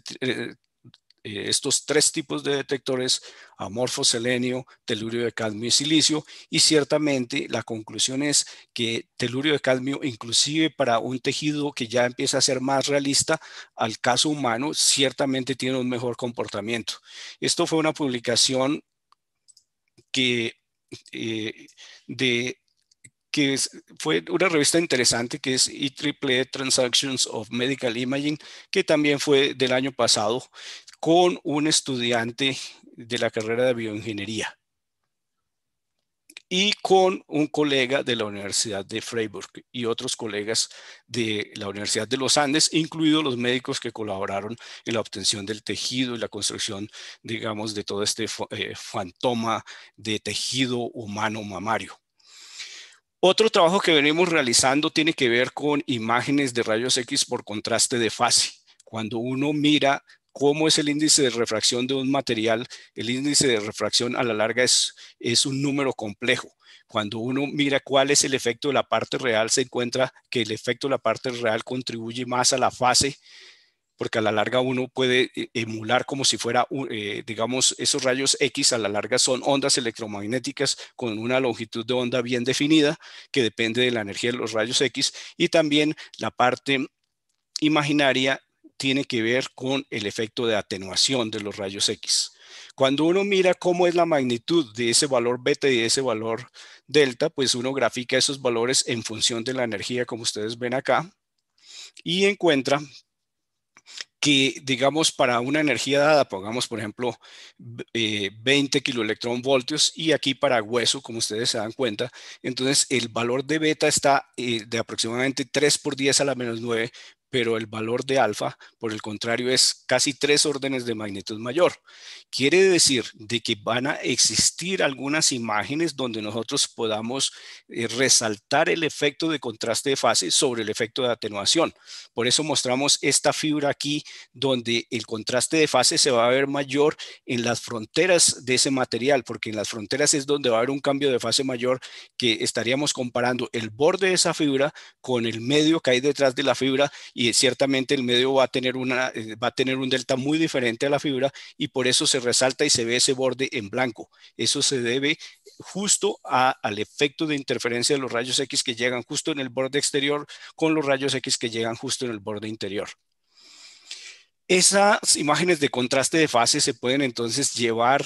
eh, estos tres tipos de detectores, amorfo, selenio, telurio de cadmio y silicio, y ciertamente la conclusión es que telurio de cadmio, inclusive para un tejido que ya empieza a ser más realista al caso humano, ciertamente tiene un mejor comportamiento. Esto fue una publicación que... Eh, de que fue una revista interesante que es IEEE e Transactions of Medical Imaging, que también fue del año pasado, con un estudiante de la carrera de bioingeniería y con un colega de la Universidad de Freiburg y otros colegas de la Universidad de los Andes, incluidos los médicos que colaboraron en la obtención del tejido y la construcción, digamos, de todo este eh, fantoma de tejido humano mamario. Otro trabajo que venimos realizando tiene que ver con imágenes de rayos X por contraste de fase. Cuando uno mira cómo es el índice de refracción de un material. El índice de refracción a la larga es, un número complejo. Cuando uno mira cuál es el efecto de la parte real, se encuentra que el efecto de la parte real contribuye más a la fase porque a la larga uno puede eh, emular como si fuera, eh, digamos, esos rayos X a la larga son ondas electromagnéticas con una longitud de onda bien definida que depende de la energía de los rayos X y también la parte imaginaria tiene que ver con el efecto de atenuación de los rayos X. Cuando uno mira cómo es la magnitud de ese valor beta y de ese valor delta, pues uno grafica esos valores en función de la energía, como ustedes ven acá, y encuentra que, digamos, para una energía dada, pongamos, por ejemplo, 20 20 eh, voltios y aquí para hueso, como ustedes se dan cuenta, entonces el valor de beta está eh, de aproximadamente 3 por 10 a la menos 9 pero el valor de alfa, por el contrario, es casi tres órdenes de magnitud mayor. Quiere decir de que van a existir algunas imágenes donde nosotros podamos eh, resaltar el efecto de contraste de fase sobre el efecto de atenuación. Por eso mostramos esta fibra aquí, donde el contraste de fase se va a ver mayor en las fronteras de ese material, porque en las fronteras es donde va a haber un cambio de fase mayor que estaríamos comparando el borde de esa fibra con el medio que hay detrás de la fibra y ciertamente el medio va a tener una eh, va a tener un delta muy diferente a la fibra y por eso se resalta y se ve ese borde en blanco. Eso se debe justo al efecto de interferencia de los rayos X que llegan justo en el borde exterior con los rayos X que llegan justo en el borde interior. Esas imágenes de contraste de fase se pueden entonces llevar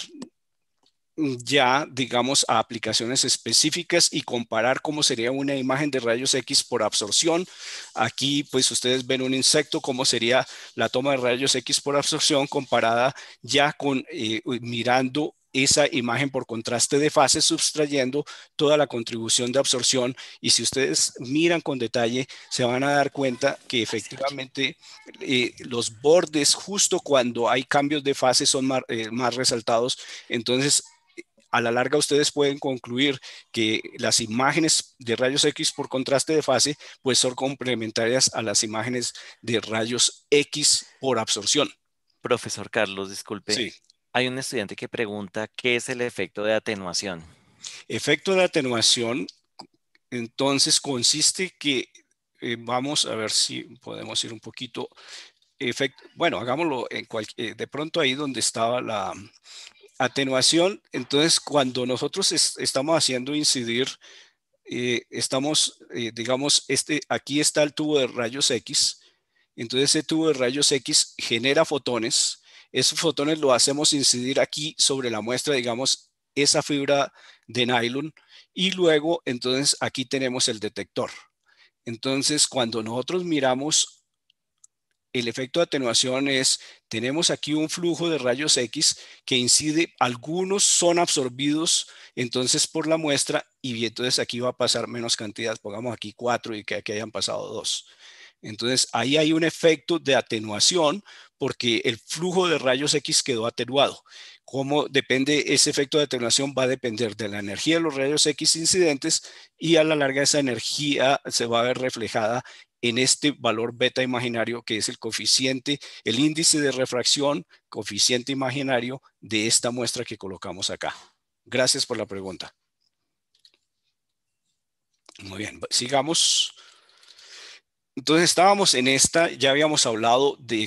ya, digamos, a aplicaciones específicas y comparar cómo sería una imagen de rayos X por absorción. Aquí, pues ustedes ven un insecto, cómo sería la toma de rayos X por absorción comparada ya con eh, mirando esa imagen por contraste de fase, sustrayendo toda la contribución de absorción. Y si ustedes miran con detalle, se van a dar cuenta que efectivamente eh, los bordes, justo cuando hay cambios de fase, son eh, más resaltados. Entonces, a la larga ustedes pueden concluir que las imágenes de rayos X por contraste de fase pues son complementarias a las imágenes de rayos X por absorción. Profesor Carlos, disculpe. Sí. Hay
un estudiante que pregunta qué es el efecto de atenuación. Efecto
de atenuación, entonces, consiste que eh, vamos a ver si podemos ir un poquito. Efect, bueno, hagámoslo en eh, de pronto ahí donde estaba la, Atenuación, entonces cuando nosotros estamos haciendo incidir, eh, estamos, eh, digamos, este, aquí está el tubo de rayos X, entonces ese tubo de rayos X genera fotones, esos fotones lo hacemos incidir aquí sobre la muestra, digamos, esa fibra de nylon y luego entonces aquí tenemos el detector. Entonces cuando nosotros miramos el efecto de atenuación es, tenemos aquí un flujo de rayos X que incide, algunos son absorbidos entonces por la muestra y entonces aquí va a pasar menos cantidad, pongamos aquí cuatro y que aquí hayan pasado dos. Entonces ahí hay un efecto de atenuación porque el flujo de rayos X quedó atenuado. ¿Cómo depende ese efecto de atenuación? Va a depender de la energía de los rayos X incidentes y a la larga esa energía se va a ver reflejada en este valor beta imaginario que es el coeficiente, el índice de refracción, coeficiente imaginario de esta muestra que colocamos acá. Gracias por la pregunta. Muy bien, sigamos. Entonces estábamos en esta, ya habíamos hablado de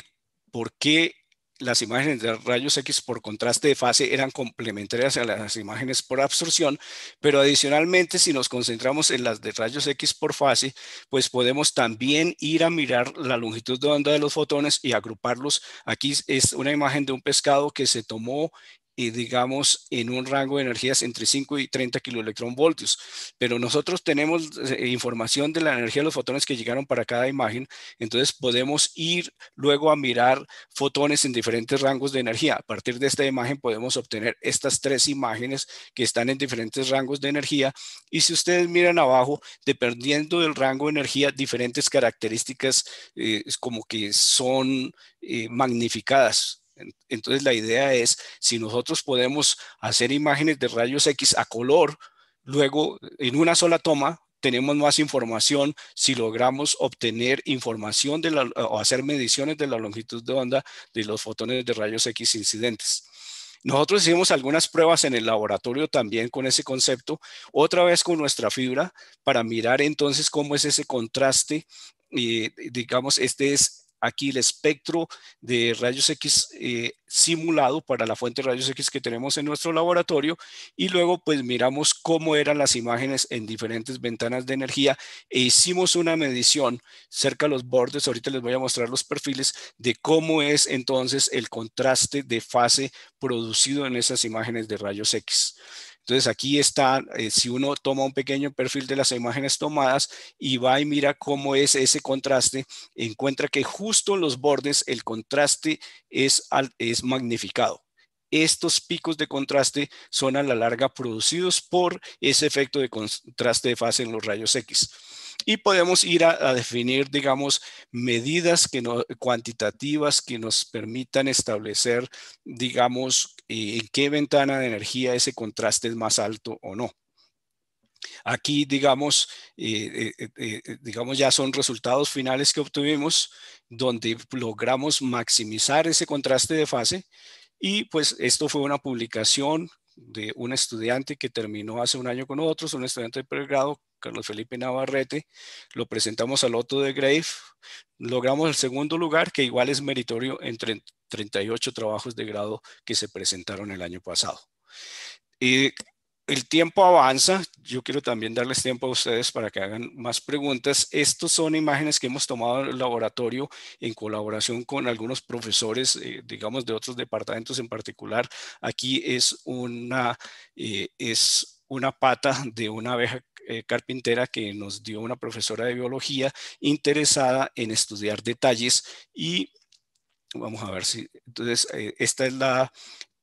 por qué las imágenes de rayos X por contraste de fase eran complementarias a las imágenes por absorción, pero adicionalmente si nos concentramos en las de rayos X por fase, pues podemos también ir a mirar la longitud de onda de los fotones y agruparlos. Aquí es una imagen de un pescado que se tomó y digamos en un rango de energías entre 5 y 30 voltios Pero nosotros tenemos eh, información de la energía de los fotones que llegaron para cada imagen, entonces podemos ir luego a mirar fotones en diferentes rangos de energía. A partir de esta imagen podemos obtener estas tres imágenes que están en diferentes rangos de energía y si ustedes miran abajo, dependiendo del rango de energía, diferentes características eh, como que son eh, magnificadas entonces la idea es, si nosotros podemos hacer imágenes de rayos X a color, luego en una sola toma tenemos más información si logramos obtener información de o hacer mediciones de la longitud de onda de los fotones de rayos X incidentes. Nosotros hicimos algunas pruebas en el laboratorio también con ese concepto, otra vez con nuestra fibra, para mirar entonces cómo es ese contraste. Y, eh, digamos, este es aquí el espectro de rayos X eh, simulado para la fuente de rayos X que tenemos en nuestro laboratorio y luego pues miramos cómo eran las imágenes en diferentes ventanas de energía e hicimos una medición cerca de los bordes, ahorita les voy a mostrar los perfiles de cómo es entonces el contraste de fase producido en esas imágenes de rayos X. Entonces aquí está, eh, si uno toma un pequeño perfil de las imágenes tomadas y va y mira cómo es ese contraste, encuentra que justo en los bordes el contraste es magnificado. Estos picos de contraste son a la larga producidos por ese efecto de contraste de fase en los rayos X y podemos ir a, definir, digamos, medidas que no, cuantitativas que nos permitan establecer, digamos, eh, en qué ventana de energía ese contraste es más alto o no. Aquí, digamos, eh, eh, digamos, ya son resultados finales que obtuvimos donde logramos maximizar ese contraste de fase y pues esto fue una publicación de un estudiante que terminó hace un año con otros, un estudiante de pregrado Carlos Felipe Navarrete, lo presentamos al loto de Grave, logramos el segundo lugar, que igual es meritorio entre 38 trabajos de grado que se presentaron el año pasado. Y el tiempo avanza, yo quiero también darles tiempo a ustedes para que hagan más preguntas. Estas son imágenes que hemos tomado en el laboratorio en colaboración con algunos profesores, eh, digamos, de otros departamentos en particular. Aquí es una, eh, es una pata de una abeja eh, carpintera que nos dio una profesora de biología interesada en estudiar detalles y vamos a ver si, entonces, eh, esta es la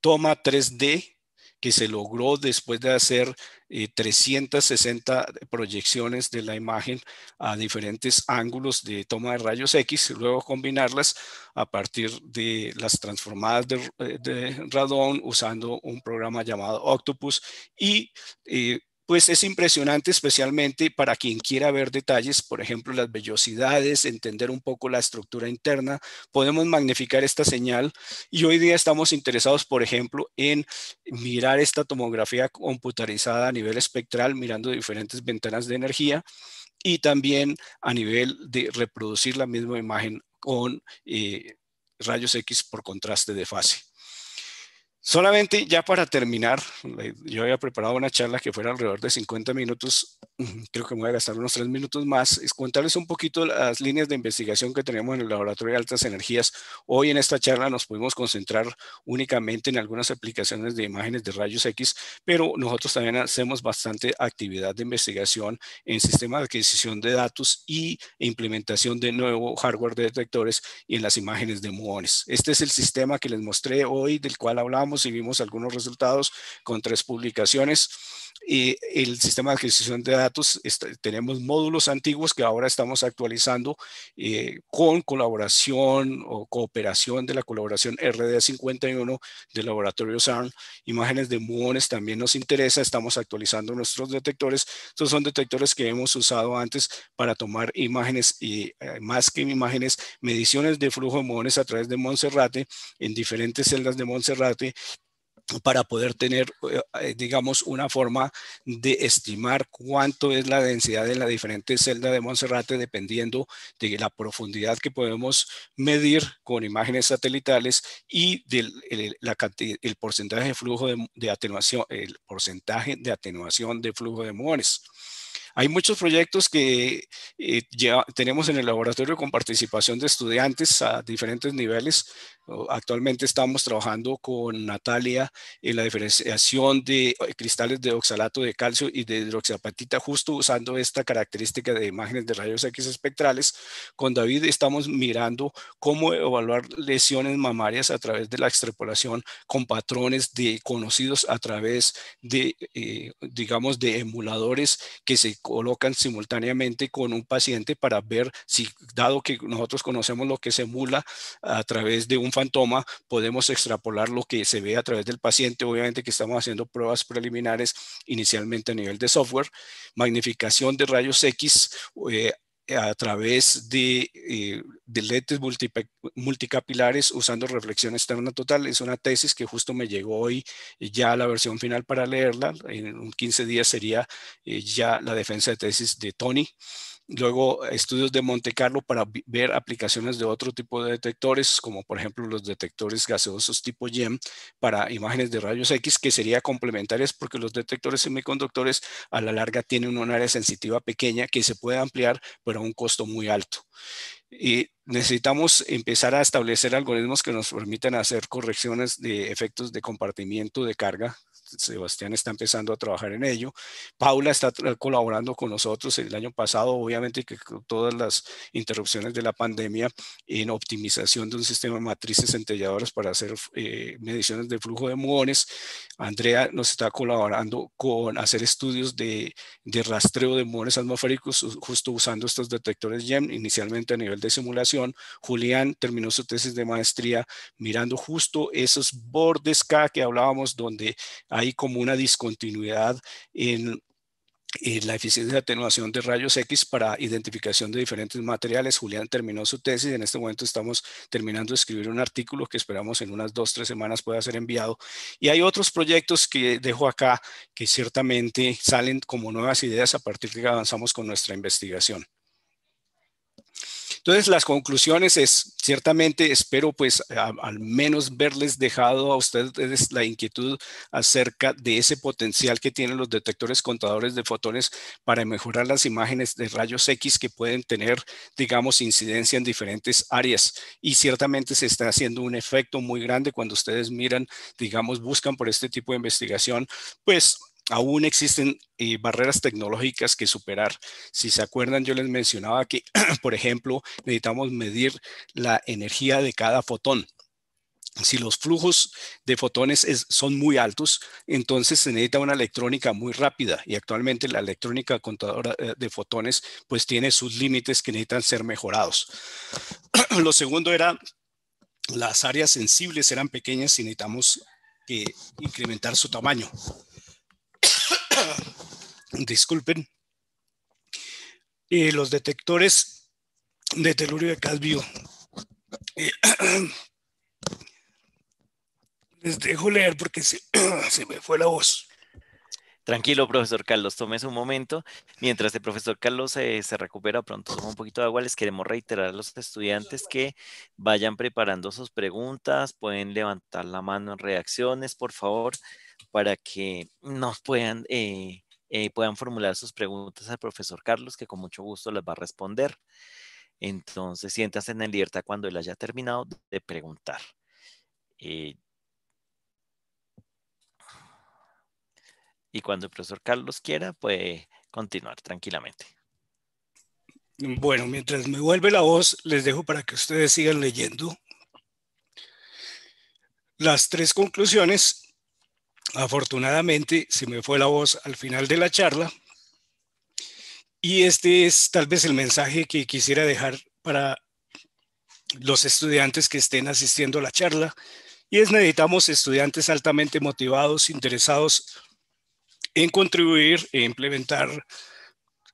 toma 3D que se logró después de hacer 360 eh, proyecciones de la imagen a diferentes ángulos de toma de rayos X, y luego combinarlas a partir de las transformadas de, radón usando un programa llamado Octopus y pues es impresionante especialmente para quien quiera ver detalles, por ejemplo, las vellosidades, entender un poco la estructura interna, podemos magnificar esta señal y hoy día estamos interesados, por ejemplo, en mirar esta tomografía computarizada a nivel espectral, mirando diferentes ventanas de energía y también a nivel de reproducir la misma imagen con eh, rayos X por contraste de fase. Solamente ya para terminar, eh, yo había preparado una charla que fuera alrededor de 50 minutos, creo que me voy a gastar unos 3 minutos más, es contarles un poquito las líneas de investigación que tenemos en el Laboratorio de Altas Energías. Hoy en esta charla nos pudimos concentrar únicamente en algunas aplicaciones de imágenes de rayos X, pero nosotros también hacemos bastante actividad de investigación en sistemas de adquisición de datos y implementación de nuevo hardware de detectores y en las imágenes de muones. Este es el sistema que les mostré hoy, del cual hablamos y vimos algunos resultados con tres publicaciones y el sistema de adquisición de datos, este, tenemos módulos antiguos que ahora estamos actualizando eh, con colaboración o cooperación de la colaboración RD51 del laboratorio CERN. Imágenes de muones también nos interesa, estamos actualizando nuestros detectores. Estos son detectores que hemos usado antes para tomar imágenes y eh, más que imágenes, mediciones de flujo de muones a través de Monserrate en diferentes celdas de Monserrate para poder tener, eh, eh, digamos, una forma de estimar cuánto es la densidad en la diferente celda de Monserrate dependiendo de la profundidad que podemos medir con imágenes satelitales y del porcentaje de flujo atenuación, el porcentaje de atenuación de flujo de muones. Hay muchos proyectos que eh, tenemos en el laboratorio con participación de estudiantes a diferentes niveles. Actualmente estamos trabajando con Natalia en la diferenciación de eh, cristales de oxalato de calcio y de hidroxiapatita, justo usando esta característica de imágenes de rayos X espectrales. Con David estamos mirando cómo evaluar lesiones mamarias a través de la extrapolación con patrones de conocidos a través de, eh, digamos, de emuladores que se colocan simultáneamente con un paciente para ver si, dado que nosotros conocemos lo que se emula a través de un fantoma, podemos extrapolar lo que se ve a través del paciente. Obviamente que estamos haciendo pruebas preliminares inicialmente a nivel de software, magnificación de rayos X. Eh, a través de eh, deletes multicapilares usando reflexión externa total. Es una tesis que justo me llegó hoy eh, ya la versión final para leerla. En un 15 días sería eh, ya la defensa de tesis de Tony. Luego, estudios de Monte Carlo para ver aplicaciones de otro tipo de detectores, como por ejemplo los detectores gaseosos tipo GEM para imágenes de rayos X, que sería complementarias porque los detectores semiconductores a la larga tienen un área sensitiva pequeña que se puede ampliar, pero a un costo muy alto. Y necesitamos empezar a establecer algoritmos que nos permitan hacer correcciones de efectos de compartimiento de carga Sebastián está empezando a trabajar en ello. Paula está colaborando con nosotros el año pasado, obviamente que todas las interrupciones de la pandemia en optimización de un sistema de matrices centelladoras para hacer eh, mediciones de flujo de muones. Andrea nos está colaborando con hacer estudios de, rastreo de muones atmosféricos justo usando estos detectores GEM, inicialmente a nivel de simulación. Julián terminó su tesis de maestría mirando justo esos bordes K que hablábamos donde hay como una discontinuidad en, la eficiencia de atenuación de rayos X para identificación de diferentes materiales. Julián terminó su tesis, y en este momento estamos terminando de escribir un artículo que esperamos en unas dos, tres semanas pueda ser enviado. Y hay otros proyectos que dejo acá que ciertamente salen como nuevas ideas a partir de que avanzamos con nuestra investigación. Entonces, las conclusiones es, ciertamente, espero pues al menos verles dejado a ustedes la inquietud acerca de ese potencial que tienen los detectores contadores de fotones para mejorar las imágenes de rayos X que pueden tener, digamos, incidencia en diferentes áreas. Y ciertamente se está haciendo un efecto muy grande cuando ustedes miran, digamos, buscan por este tipo de investigación, pues aún existen eh, barreras tecnológicas que superar. Si se acuerdan, yo les mencionaba que, <clears throat> por ejemplo, necesitamos medir la energía de cada fotón. Si los flujos de fotones son muy altos, entonces se necesita una electrónica muy rápida y actualmente la electrónica contadora eh, de fotones pues tiene sus límites que necesitan ser mejorados. <clears throat> Lo segundo era las áreas sensibles eran pequeñas y necesitamos incrementar su tamaño. <coughs> disculpen, y eh, los detectores de telurio de cadmio. Eh, <coughs> les dejo leer porque <coughs> se, me fue la voz.
Tranquilo, profesor Carlos, tomes un momento. Mientras el profesor Carlos se recupera pronto, toma un poquito de agua, les queremos reiterar a los estudiantes que vayan preparando sus preguntas, pueden levantar la mano en reacciones, por favor para que nos puedan, eh, eh, puedan formular sus preguntas al profesor Carlos, que con mucho gusto las va a responder. Entonces, siéntase en libertad cuando él haya terminado de preguntar. Eh, y cuando el profesor Carlos quiera, puede continuar
tranquilamente. Bueno, mientras me vuelve la voz, les dejo para que ustedes sigan leyendo las tres conclusiones Afortunadamente se me fue la voz al final de la charla y este es tal vez el mensaje que quisiera dejar para los estudiantes que estén asistiendo a la charla y es necesitamos estudiantes altamente motivados, interesados en contribuir e implementar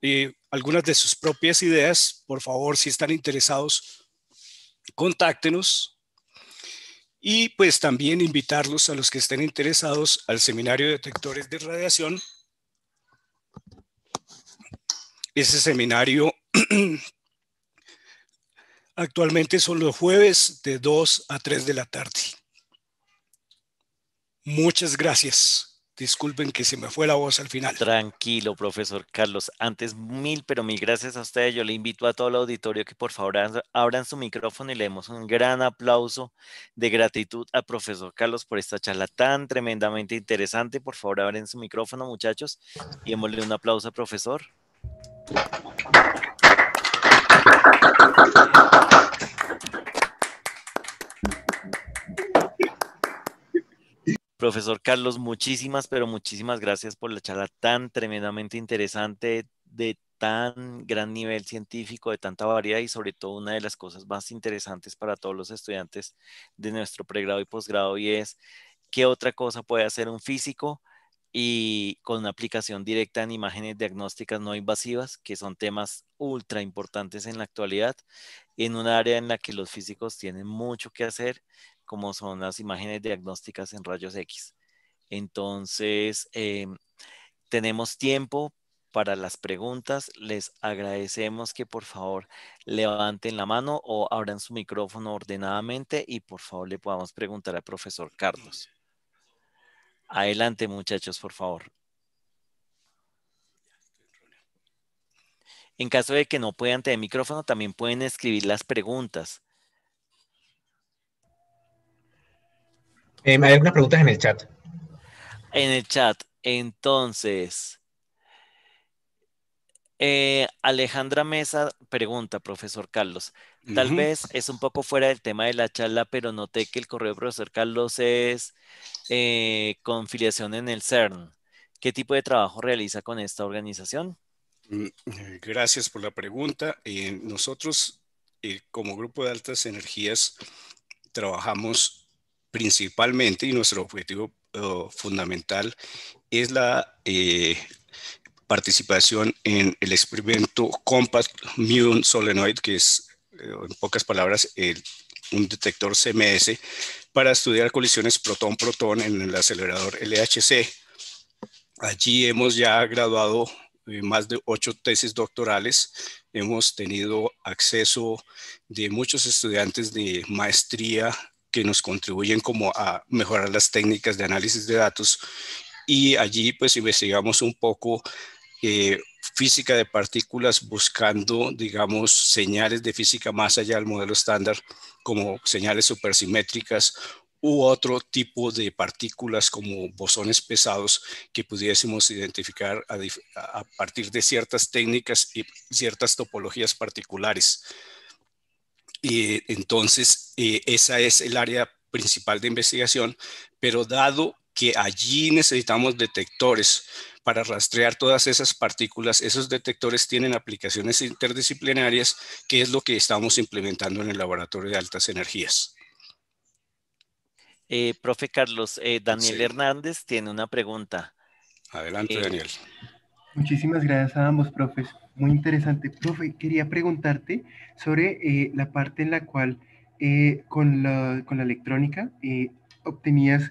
eh, algunas de sus propias ideas. Por favor, si están interesados, contáctenos y pues también invitarlos a los que estén interesados al seminario de detectores de radiación. Ese seminario <clears throat> actualmente son los jueves de 2 a 3 de la tarde. Muchas gracias.
Disculpen que se me fue la voz al final. Tranquilo, profesor Carlos. Antes, mil, pero mil gracias a ustedes. Yo le invito a todo el auditorio que por favor abran su micrófono y le demos un gran aplauso de gratitud a profesor Carlos por esta charla tan tremendamente interesante. Por favor, abren su micrófono, muchachos, y démosle un aplauso al profesor. Profesor Carlos, muchísimas, pero muchísimas gracias por la charla tan tremendamente interesante, de tan gran nivel científico, de tanta variedad y sobre todo una de las cosas más interesantes para todos los estudiantes de nuestro pregrado y posgrado y es qué otra cosa puede hacer un físico y con una aplicación directa en imágenes diagnósticas no invasivas, que son temas ultra importantes en la actualidad, en un área en la que los físicos tienen mucho que hacer como son las imágenes diagnósticas en rayos X. Entonces, em, tenemos tiempo para las preguntas. Les agradecemos que por favor levanten la mano o abran su micrófono ordenadamente y por favor le podamos preguntar al profesor Carlos. Adelante muchachos, por favor. En caso de que no puedan tener micrófono, también pueden escribir las preguntas
Eh, hay algunas preguntas en el chat.
En el chat. Entonces, eh, Alejandra Mesa pregunta, profesor Carlos. Tal vez es un poco fuera del tema de la charla, pero noté que el correo del profesor Carlos es eh, con filiación en el CERN. ¿Qué tipo de trabajo realiza con esta organización? Mm,
gracias por la pregunta. nosotros, como Grupo de Altas Energías, trabajamos principalmente y nuestro objetivo oh, fundamental es la eh, participación en el experimento Compact Muon Solenoid, que es, eh, en pocas palabras, un detector CMS para estudiar colisiones protón-protón en el acelerador LHC. Allí hemos ya graduado eh, más de ocho tesis doctorales. Hemos tenido acceso de muchos estudiantes de maestría que nos contribuyen como a mejorar las técnicas de análisis de datos y allí pues investigamos un poco eh, física de partículas buscando, digamos, señales de física más allá del modelo estándar, como señales supersimétricas u otro tipo de partículas como bosones pesados que pudiésemos identificar a partir de ciertas técnicas y ciertas topologías particulares. Eh, entonces, eh, esa es el área principal de investigación, pero dado que allí necesitamos detectores para rastrear todas esas partículas, esos detectores tienen aplicaciones interdisciplinarias, que es lo que estamos implementando en el laboratorio de altas energías.
Eh, profe Carlos, Daniel Hernández tiene una pregunta. Adelante, Daniel. Muchísimas gracias a ambos, profes. Muy interesante, profe. Quería preguntarte sobre eh, la parte en la cual eh, con, la, con, la, electrónica eh, obtenías,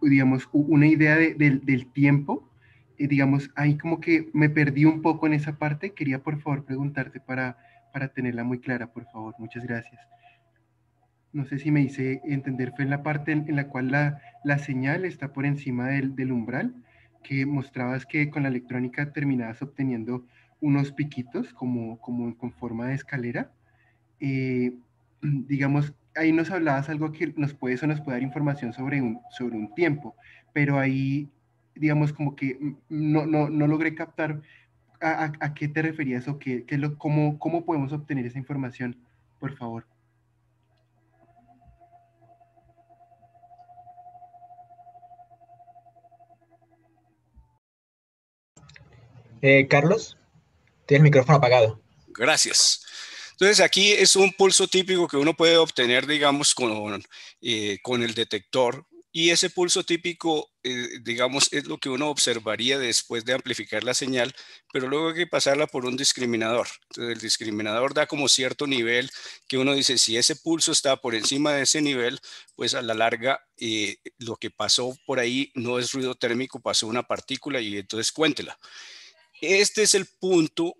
digamos, una idea del tiempo. digamos, ahí como que me perdí un poco en esa parte. Quería, por favor, preguntarte para, para tenerla muy clara, por favor. Muchas gracias. No sé si me hice entender, fue en la parte en, la cual la, la, señal está por encima del, del umbral, que mostrabas que con la electrónica terminabas obteniendo unos piquitos como, como con forma de escalera. Eh, <clears throat> digamos, ahí nos hablabas algo que nos puede, o nos puede dar información sobre un, sobre un tiempo, pero ahí, digamos, como que no, logré captar a, qué te referías o qué, lo, cómo, podemos obtener esa información, por favor.
Eh, Carlos. Tiene el micrófono apagado. Gracias. Entonces aquí es un pulso típico que uno puede obtener, digamos, con, eh, con el detector. Y ese pulso típico, eh, digamos, es lo que uno observaría después de amplificar la señal, pero luego hay que pasarla por un discriminador. Entonces el discriminador da como cierto nivel que uno dice, si ese pulso está por encima de ese nivel, pues a la larga eh, lo que pasó por ahí no es ruido térmico, pasó una partícula y entonces cuéntela. Este es el punto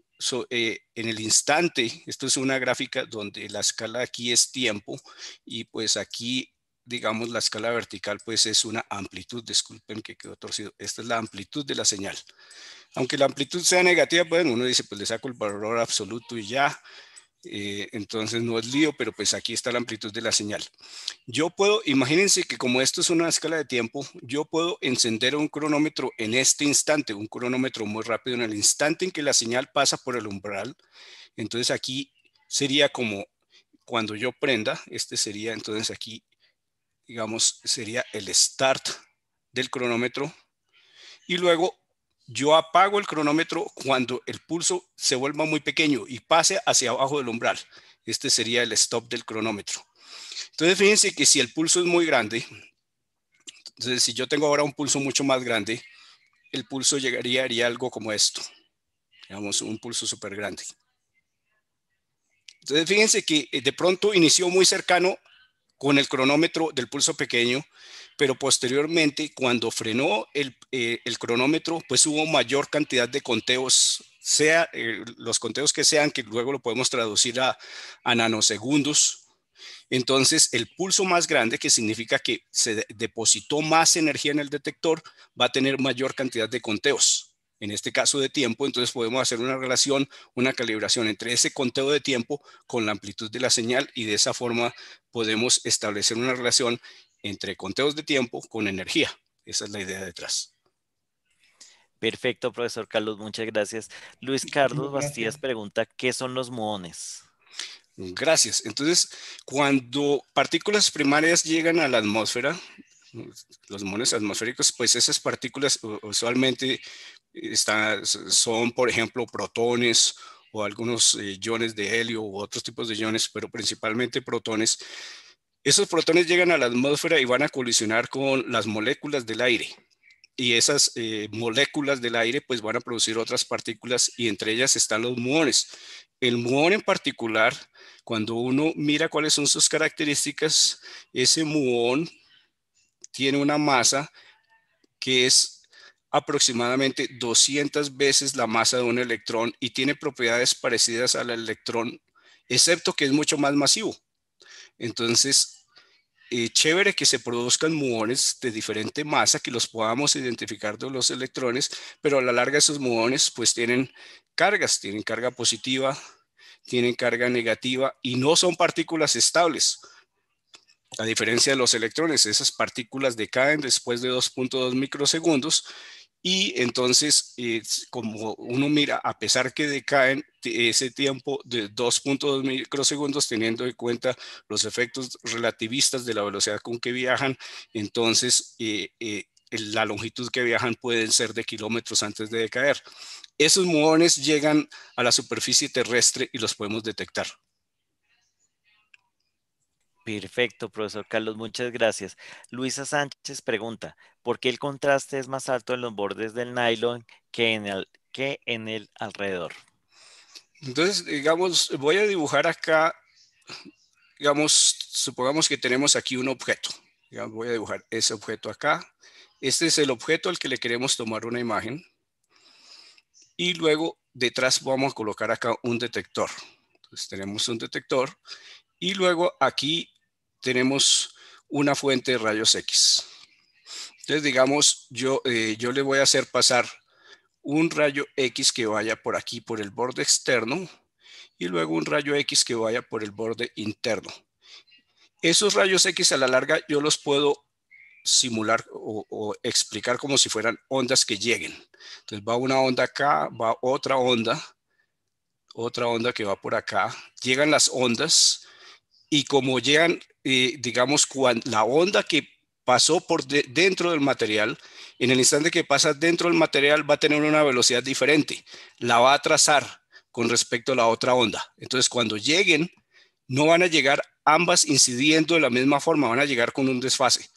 eh, en el instante, esto es una gráfica donde la escala aquí es tiempo y pues aquí, digamos, la escala vertical pues es una amplitud, disculpen que quedó torcido, esta es la amplitud de la señal. Aunque la amplitud sea negativa, bueno, uno dice pues le saco el valor absoluto y ya, eh, entonces no es lío, pero pues aquí está la amplitud de la señal. Yo puedo, imagínense que como esto es una escala de tiempo, yo puedo encender un cronómetro en este instante, un cronómetro muy rápido en el instante en que la señal pasa por el umbral. Entonces aquí sería como cuando yo prenda, este sería entonces aquí, digamos, sería el start del cronómetro y luego yo apago el cronómetro cuando el pulso se vuelva muy pequeño y pase hacia abajo del umbral. Este sería el stop del cronómetro. Entonces, fíjense que si el pulso es muy grande, entonces si yo tengo ahora un pulso mucho más grande, el pulso llegaría, haría algo como esto. Digamos, un pulso súper grande. Entonces, fíjense que eh, de pronto inició muy cercano con el cronómetro del pulso pequeño, pero posteriormente cuando frenó el, eh, cronómetro, pues hubo mayor cantidad de conteos, sea eh, los conteos que sean, que luego lo podemos traducir a, nanosegundos. Entonces, el pulso más grande, que significa que se depositó más energía en el detector, va a tener mayor cantidad de conteos en este caso de tiempo, entonces podemos hacer una relación, una calibración entre ese conteo de tiempo con la amplitud de la señal y de esa forma podemos establecer una relación entre conteos de tiempo con energía. Esa es la idea detrás. Perfecto, profesor Carlos, muchas gracias. Luis Carlos Bastidas pregunta, ¿qué son los muones? Gracias. Entonces, cuando partículas primarias llegan a la atmósfera, los muones atmosféricos, pues esas partículas usualmente son, por ejemplo, protones o algunos eh, iones de helio u otros tipos de iones, pero principalmente protones. Esos protones llegan a la atmósfera y van a colisionar con las moléculas del aire. Y esas eh, moléculas del aire pues van a producir otras partículas y entre ellas están los muones. El muón en particular, cuando uno mira cuáles son sus características, ese muón tiene una masa que es aproximadamente 200 veces la masa de un electrón y tiene propiedades parecidas al electrón, excepto que es mucho más masivo. Entonces, eh, chévere que se produzcan muones de diferente masa, que los podamos identificar de los electrones, pero a la larga esos muones pues tienen cargas, tienen carga positiva, tienen carga negativa y no son partículas estables. A diferencia de los electrones, esas partículas decaen después de 2.2 microsegundos y entonces, eh, como uno mira, a pesar que decaen ese tiempo de 2.2 microsegundos, teniendo en cuenta los efectos relativistas de la velocidad con que viajan, entonces eh, eh, la longitud que viajan pueden ser de kilómetros antes de decaer. Esos muones llegan a la superficie terrestre y los podemos detectar.
Perfecto, profesor Carlos, muchas gracias. Luisa Sánchez pregunta, ¿por qué el contraste es más alto en los bordes del nylon que en el, que en el alrededor?
Entonces, digamos, voy a dibujar acá, digamos, supongamos que tenemos aquí un objeto. voy a dibujar ese objeto acá. Este es el objeto al que le queremos tomar una imagen. Y luego detrás vamos a colocar acá un detector. Entonces tenemos un detector y luego aquí tenemos una fuente de rayos X. Entonces, digamos, eh, yo, le voy a hacer pasar un rayo X que vaya por aquí, por el borde externo, y luego un rayo X que vaya por el borde interno. Esos rayos X a la larga yo los puedo simular o, explicar como si fueran ondas que lleguen. Entonces va una onda acá, va otra onda, otra onda que va por acá, llegan las ondas, y como llegan, eh, digamos, la onda que pasó por dentro del material, en el instante que pasa dentro del material va a tener una velocidad diferente, la va a trazar con respecto a la otra onda. Entonces, cuando lleguen, no van a llegar ambas incidiendo de la misma forma, van a llegar con un desfase.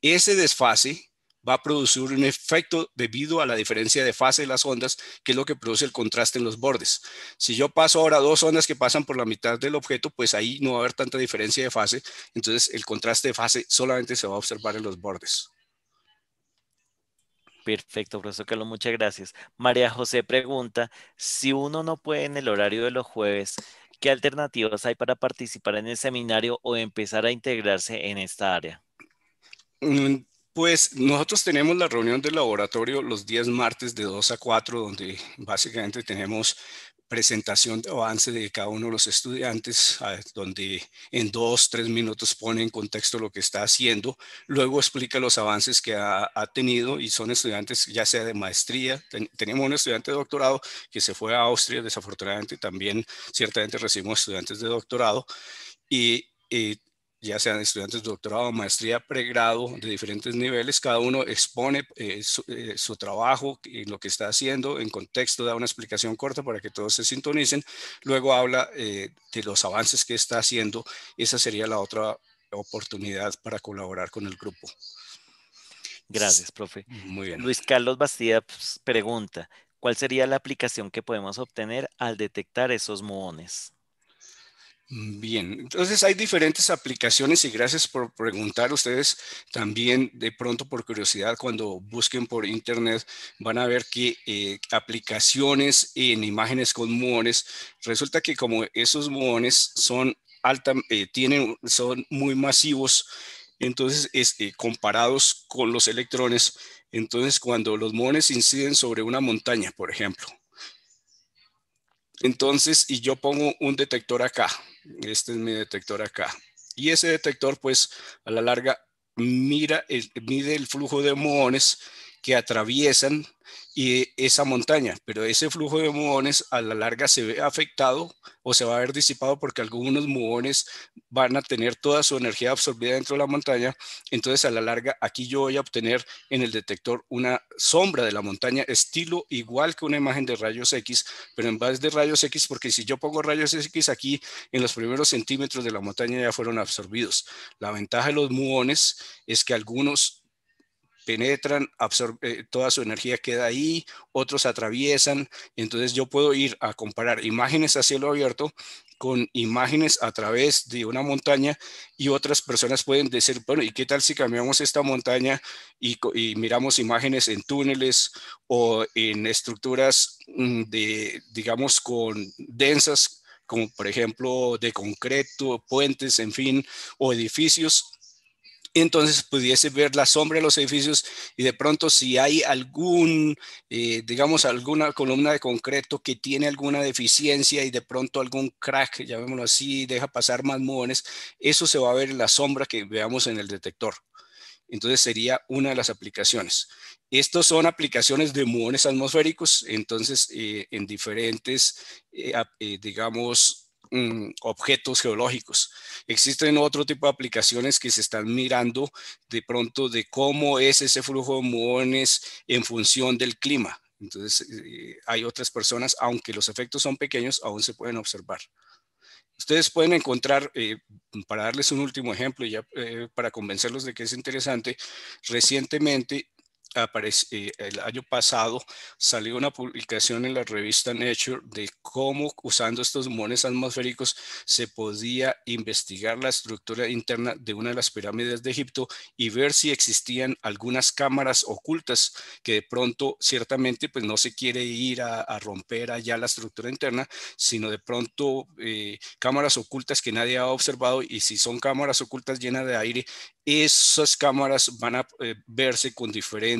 Ese desfase va a producir un efecto debido a la diferencia de fase de las ondas, que es lo que produce el contraste en los bordes. Si yo paso ahora dos ondas que pasan por la mitad del objeto, pues ahí no va a haber tanta diferencia de fase, entonces el contraste de fase solamente se va a observar en los bordes.
Perfecto, profesor Carlos, muchas gracias. María José pregunta, si uno no puede en el horario de los jueves, ¿qué alternativas hay para participar en el seminario o
empezar a integrarse en esta área? Mm, pues nosotros tenemos la reunión del laboratorio los días martes de 2 a 4, donde básicamente tenemos presentación de avance de cada uno de los estudiantes, ah, donde en dos, tres minutos pone en contexto lo que está haciendo, luego explica los avances que ha, tenido y son estudiantes ya sea de maestría, tenemos un estudiante de doctorado que se fue a Austria, desafortunadamente también ciertamente recibimos estudiantes de doctorado y ya sean estudiantes de doctorado, maestría, pregrado de diferentes niveles, cada uno expone eh, eh, su, trabajo y lo que está haciendo en contexto, da una explicación corta para que todos se sintonicen, luego habla eh, de los avances que está haciendo, esa sería la otra oportunidad para colaborar con el grupo. Gracias, profe. Muy bien.
Luis Carlos Bastidas pues, pregunta, ¿cuál sería la aplicación que podemos obtener
al detectar esos muones? Mm, bien, entonces hay diferentes aplicaciones y gracias por preguntar. Ustedes también de pronto por curiosidad cuando busquen por internet van a ver que eh, aplicaciones en imágenes con muones, resulta que como esos muones son alta, eh, tienen, son muy masivos, entonces eh, comparados con los electrones, entonces cuando los muones inciden sobre una montaña, por ejemplo, entonces, y yo pongo un detector acá. Este es mi detector acá. Y ese detector, pues, a la larga, mira, mide el flujo de muones que atraviesan y esa montaña, pero ese flujo de muones a la larga se ve afectado o se va a ver disipado porque algunos muones van a tener toda su energía absorbida dentro de la montaña, entonces a la larga aquí yo voy a obtener en el detector una sombra de la montaña, estilo igual que una imagen de rayos X, pero en base de rayos X, porque si yo pongo rayos X aquí, en los primeros centímetros de la montaña ya fueron absorbidos. La ventaja de los muones es que algunos penetran, absorben, eh, toda su energía queda ahí, otros atraviesan, entonces yo puedo ir a comparar imágenes a cielo abierto con imágenes a través de una montaña y otras personas pueden decir, bueno, ¿y qué tal si cambiamos esta montaña y, y miramos imágenes en túneles o en estructuras mm, de, digamos, con densas, como por ejemplo de concreto, puentes, en fin, o edificios? entonces pudiese ver la sombra de los edificios y de pronto si hay algún, eh, digamos, alguna columna de concreto que tiene alguna deficiencia y de pronto algún crack, llamémoslo así, deja pasar más muones, eso se va a ver en la sombra que veamos en el detector. Entonces sería una de las aplicaciones. Estos son aplicaciones de muones atmosféricos, entonces eh, en diferentes, eh, digamos, Mm, objetos geológicos. Existen otro tipo de aplicaciones que se están mirando de pronto de cómo es ese flujo de muones en función del clima. Entonces, eh, hay otras personas, aunque los efectos son pequeños, aún se pueden observar. Ustedes pueden encontrar, eh, para darles un último ejemplo, ya eh, para convencerlos de que es interesante, recientemente Aparece, eh, el año pasado salió una publicación en la revista Nature de cómo usando estos mones atmosféricos se podía investigar la estructura interna de una de las pirámides de Egipto y ver si existían algunas cámaras ocultas que de pronto ciertamente pues no se quiere ir a, romper allá la estructura interna, sino de pronto eh, cámaras ocultas que nadie ha observado y si son cámaras ocultas llenas de aire, esas cámaras van a eh, verse con diferentes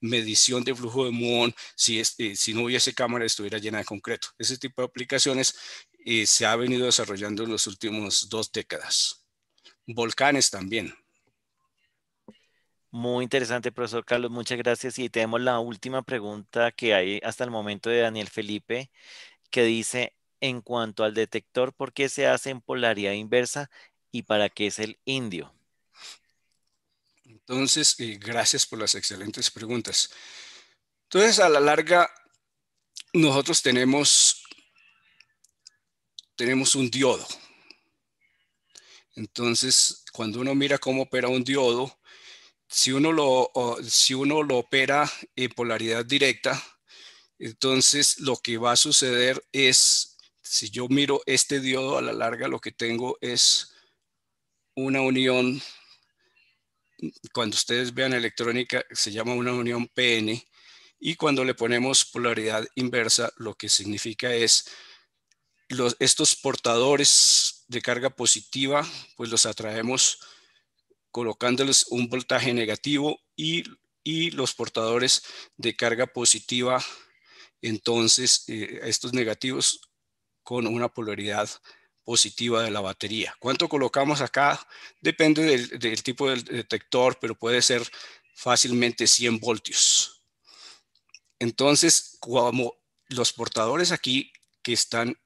medición de flujo de muón eh, si, no hubiese cámara estuviera llena de concreto. Ese tipo de aplicaciones eh, se ha venido desarrollando en los últimos dos décadas. Volcanes también. Muy interesante, profesor Carlos. Muchas
gracias. Y tenemos la última pregunta que hay hasta el momento de Daniel Felipe, que dice, en cuanto al detector, ¿por qué se hace en polaridad inversa y para qué
es el indio? Entonces, eh, gracias por las excelentes preguntas. Entonces, a la larga, nosotros tenemos, tenemos un diodo. Entonces, cuando uno mira cómo opera un diodo, si uno si uno lo opera en polaridad directa, entonces lo que va a suceder es, si yo miro este diodo a la larga, lo que tengo es una unión cuando ustedes vean electrónica, se llama una unión PN. Y cuando le ponemos polaridad inversa, lo que significa es los, estos portadores de carga positiva, pues los atraemos colocándoles un voltaje negativo y, los portadores de carga positiva, entonces eh, estos negativos con una polaridad positiva de la batería. ¿Cuánto colocamos acá? Depende del, tipo del detector, pero puede ser fácilmente 100 voltios. Entonces, como los portadores aquí que están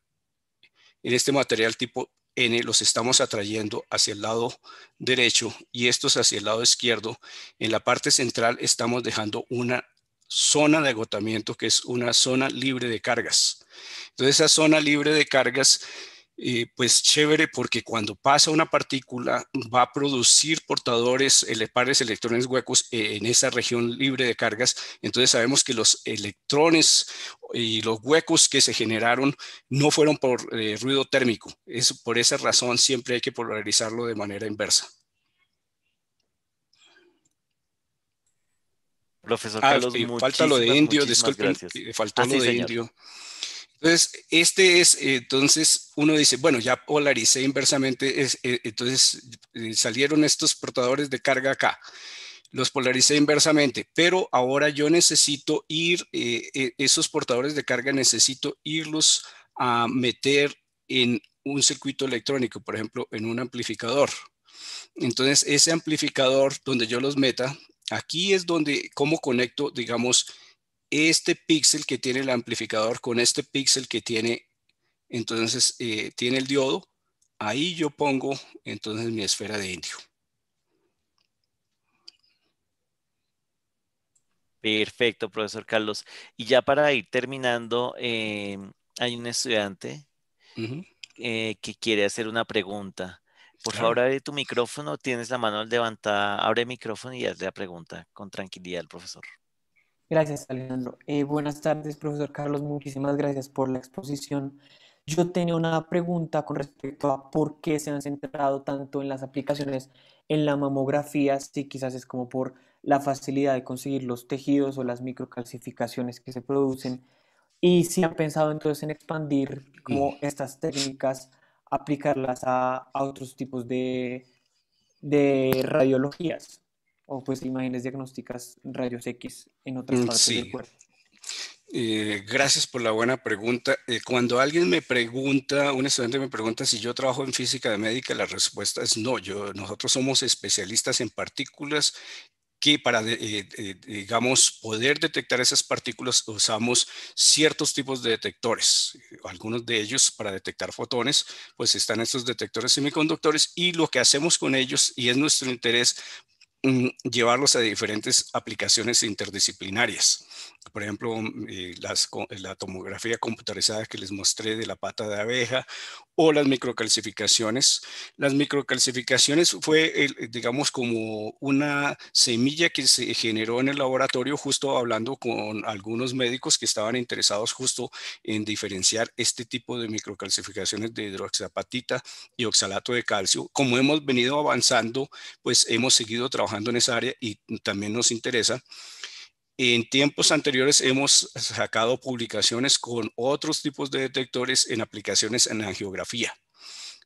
en este material tipo N los estamos atrayendo hacia el lado derecho y estos hacia el lado izquierdo. En la parte central estamos dejando una zona de agotamiento que es una zona libre de cargas. Entonces esa zona libre de cargas eh, pues chévere porque cuando pasa una partícula va a producir portadores, pares electrones huecos eh, en esa región libre de cargas. Entonces sabemos que los electrones eh, y los huecos que se generaron no fueron por ruido térmico. Es, por esa razón siempre hay que polarizarlo de manera inversa. Profesor ah, Carlos, falta lo de indio, disculpen, faltó ah, de indio. Entonces, este es, entonces uno dice, bueno, ya polaricé inversamente, es, eh, entonces eh, salieron estos portadores de carga acá, los polaricé inversamente, pero ahora yo necesito ir, eh, esos portadores de carga necesito irlos a meter en un circuito electrónico, por ejemplo, en un amplificador. Entonces, ese amplificador donde yo los meta, aquí es donde, cómo conecto, digamos, este píxel que tiene el amplificador con este píxel que tiene, entonces eh, tiene el diodo, ahí yo pongo entonces mi esfera de indio.
Perfecto, profesor Carlos. Y ya para ir terminando, eh, hay un estudiante eh, que quiere hacer una pregunta. Por favor, abre tu micrófono, tienes la mano levantada, abre el micrófono y haz la pregunta con tranquilidad al profesor. Gracias, Alejandro. Eh, buenas tardes, profesor Carlos. Muchísimas gracias por la exposición. Yo tenía una pregunta con respecto a por qué se han centrado tanto en las aplicaciones en la mamografía, si quizás es como por la facilidad de conseguir los tejidos o las microcalcificaciones que se producen, y si han pensado entonces en expandir como estas técnicas, aplicarlas a, otros tipos de radiologías o pues imágenes diagnósticas rayos X en otras mm, partes del cuerpo?
Eh, gracias por la buena pregunta. Eh, cuando alguien me pregunta, un estudiante me pregunta si yo trabajo en física de médica, la respuesta es no. Yo, nosotros somos especialistas en partículas que para, eh, digamos, poder detectar esas partículas usamos ciertos tipos de detectores. Algunos de ellos para detectar fotones, pues están estos detectores semiconductores y lo que hacemos con ellos, y es nuestro interés, llevarlos a diferentes aplicaciones interdisciplinarias por ejemplo, mm, eh, las, la tomografía computarizada que les mostré de la pata de abeja o las microcalcificaciones. Las microcalcificaciones fue, eh, digamos, como una semilla que se generó en el laboratorio justo hablando con algunos médicos que estaban interesados justo en diferenciar este tipo de microcalcificaciones de hidroxapatita y oxalato de calcio. Como hemos venido avanzando, pues hemos seguido trabajando en esa área y también nos interesa. En tiempos anteriores hemos sacado publicaciones con otros tipos de detectores en aplicaciones en la geografía,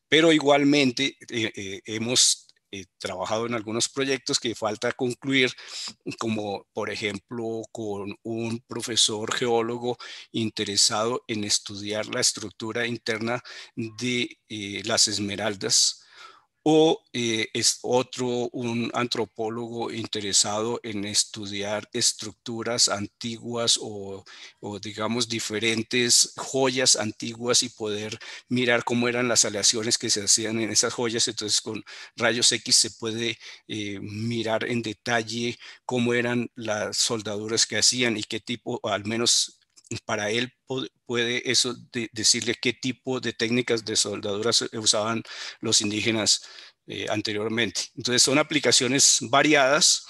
pero igualmente eh, eh, hemos eh, trabajado en algunos proyectos que falta concluir, como por ejemplo con un profesor geólogo interesado en estudiar la estructura interna de las esmeraldas o eh, es otro, un antropólogo interesado en estudiar estructuras antiguas o, digamos diferentes joyas antiguas y poder mirar cómo eran las aleaciones que se hacían en esas joyas. Entonces con rayos X se puede eh, mirar en detalle cómo eran las soldaduras que hacían y qué tipo, al menos para él puede eso decirle qué tipo de técnicas de soldadura usaban los indígenas eh, anteriormente. Entonces son aplicaciones variadas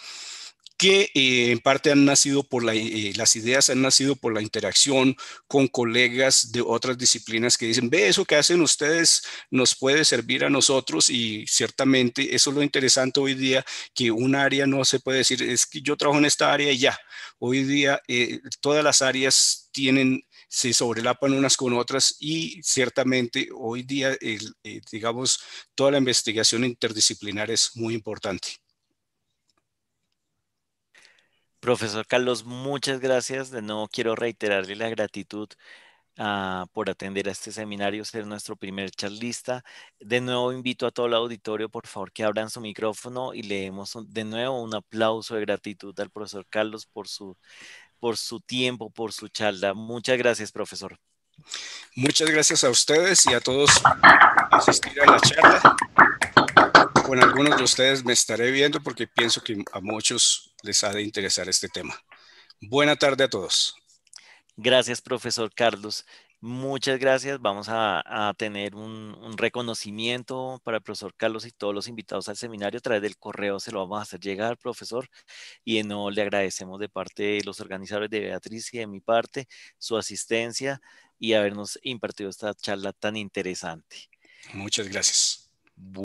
que eh, en parte han nacido por la, eh, las ideas, han nacido por la interacción con colegas de otras disciplinas que dicen, ve, eso que hacen ustedes nos puede servir a nosotros y ciertamente eso es lo interesante hoy día, que un área no se puede decir, es que yo trabajo en esta área y ya. Hoy día eh, todas las áreas tienen se sobrelapan unas con otras y ciertamente hoy día, digamos, toda la investigación interdisciplinar es muy importante. Profesor
Carlos, muchas gracias. De nuevo quiero reiterarle la gratitud ah, por atender a este seminario, ser nuestro primer charlista. De nuevo invito a todo el auditorio, por favor, que abran su micrófono y leemos de nuevo un aplauso de gratitud al profesor Carlos por su, por su tiempo, por su charla. Muchas gracias, profesor. Muchas
gracias a ustedes y a todos por asistir a la charla. Con algunos de ustedes me estaré viendo porque pienso que a muchos les ha de interesar este tema. Buena tarde a todos. Gracias, profesor Carlos. Muchas gracias.
Vamos a, tener un, reconocimiento para el profesor Carlos y todos los invitados al seminario. A través del correo se lo vamos a hacer llegar, profesor. Y no le agradecemos de parte de los organizadores de Beatriz y de mi parte su asistencia y habernos impartido esta charla tan interesante. Muchas gracias.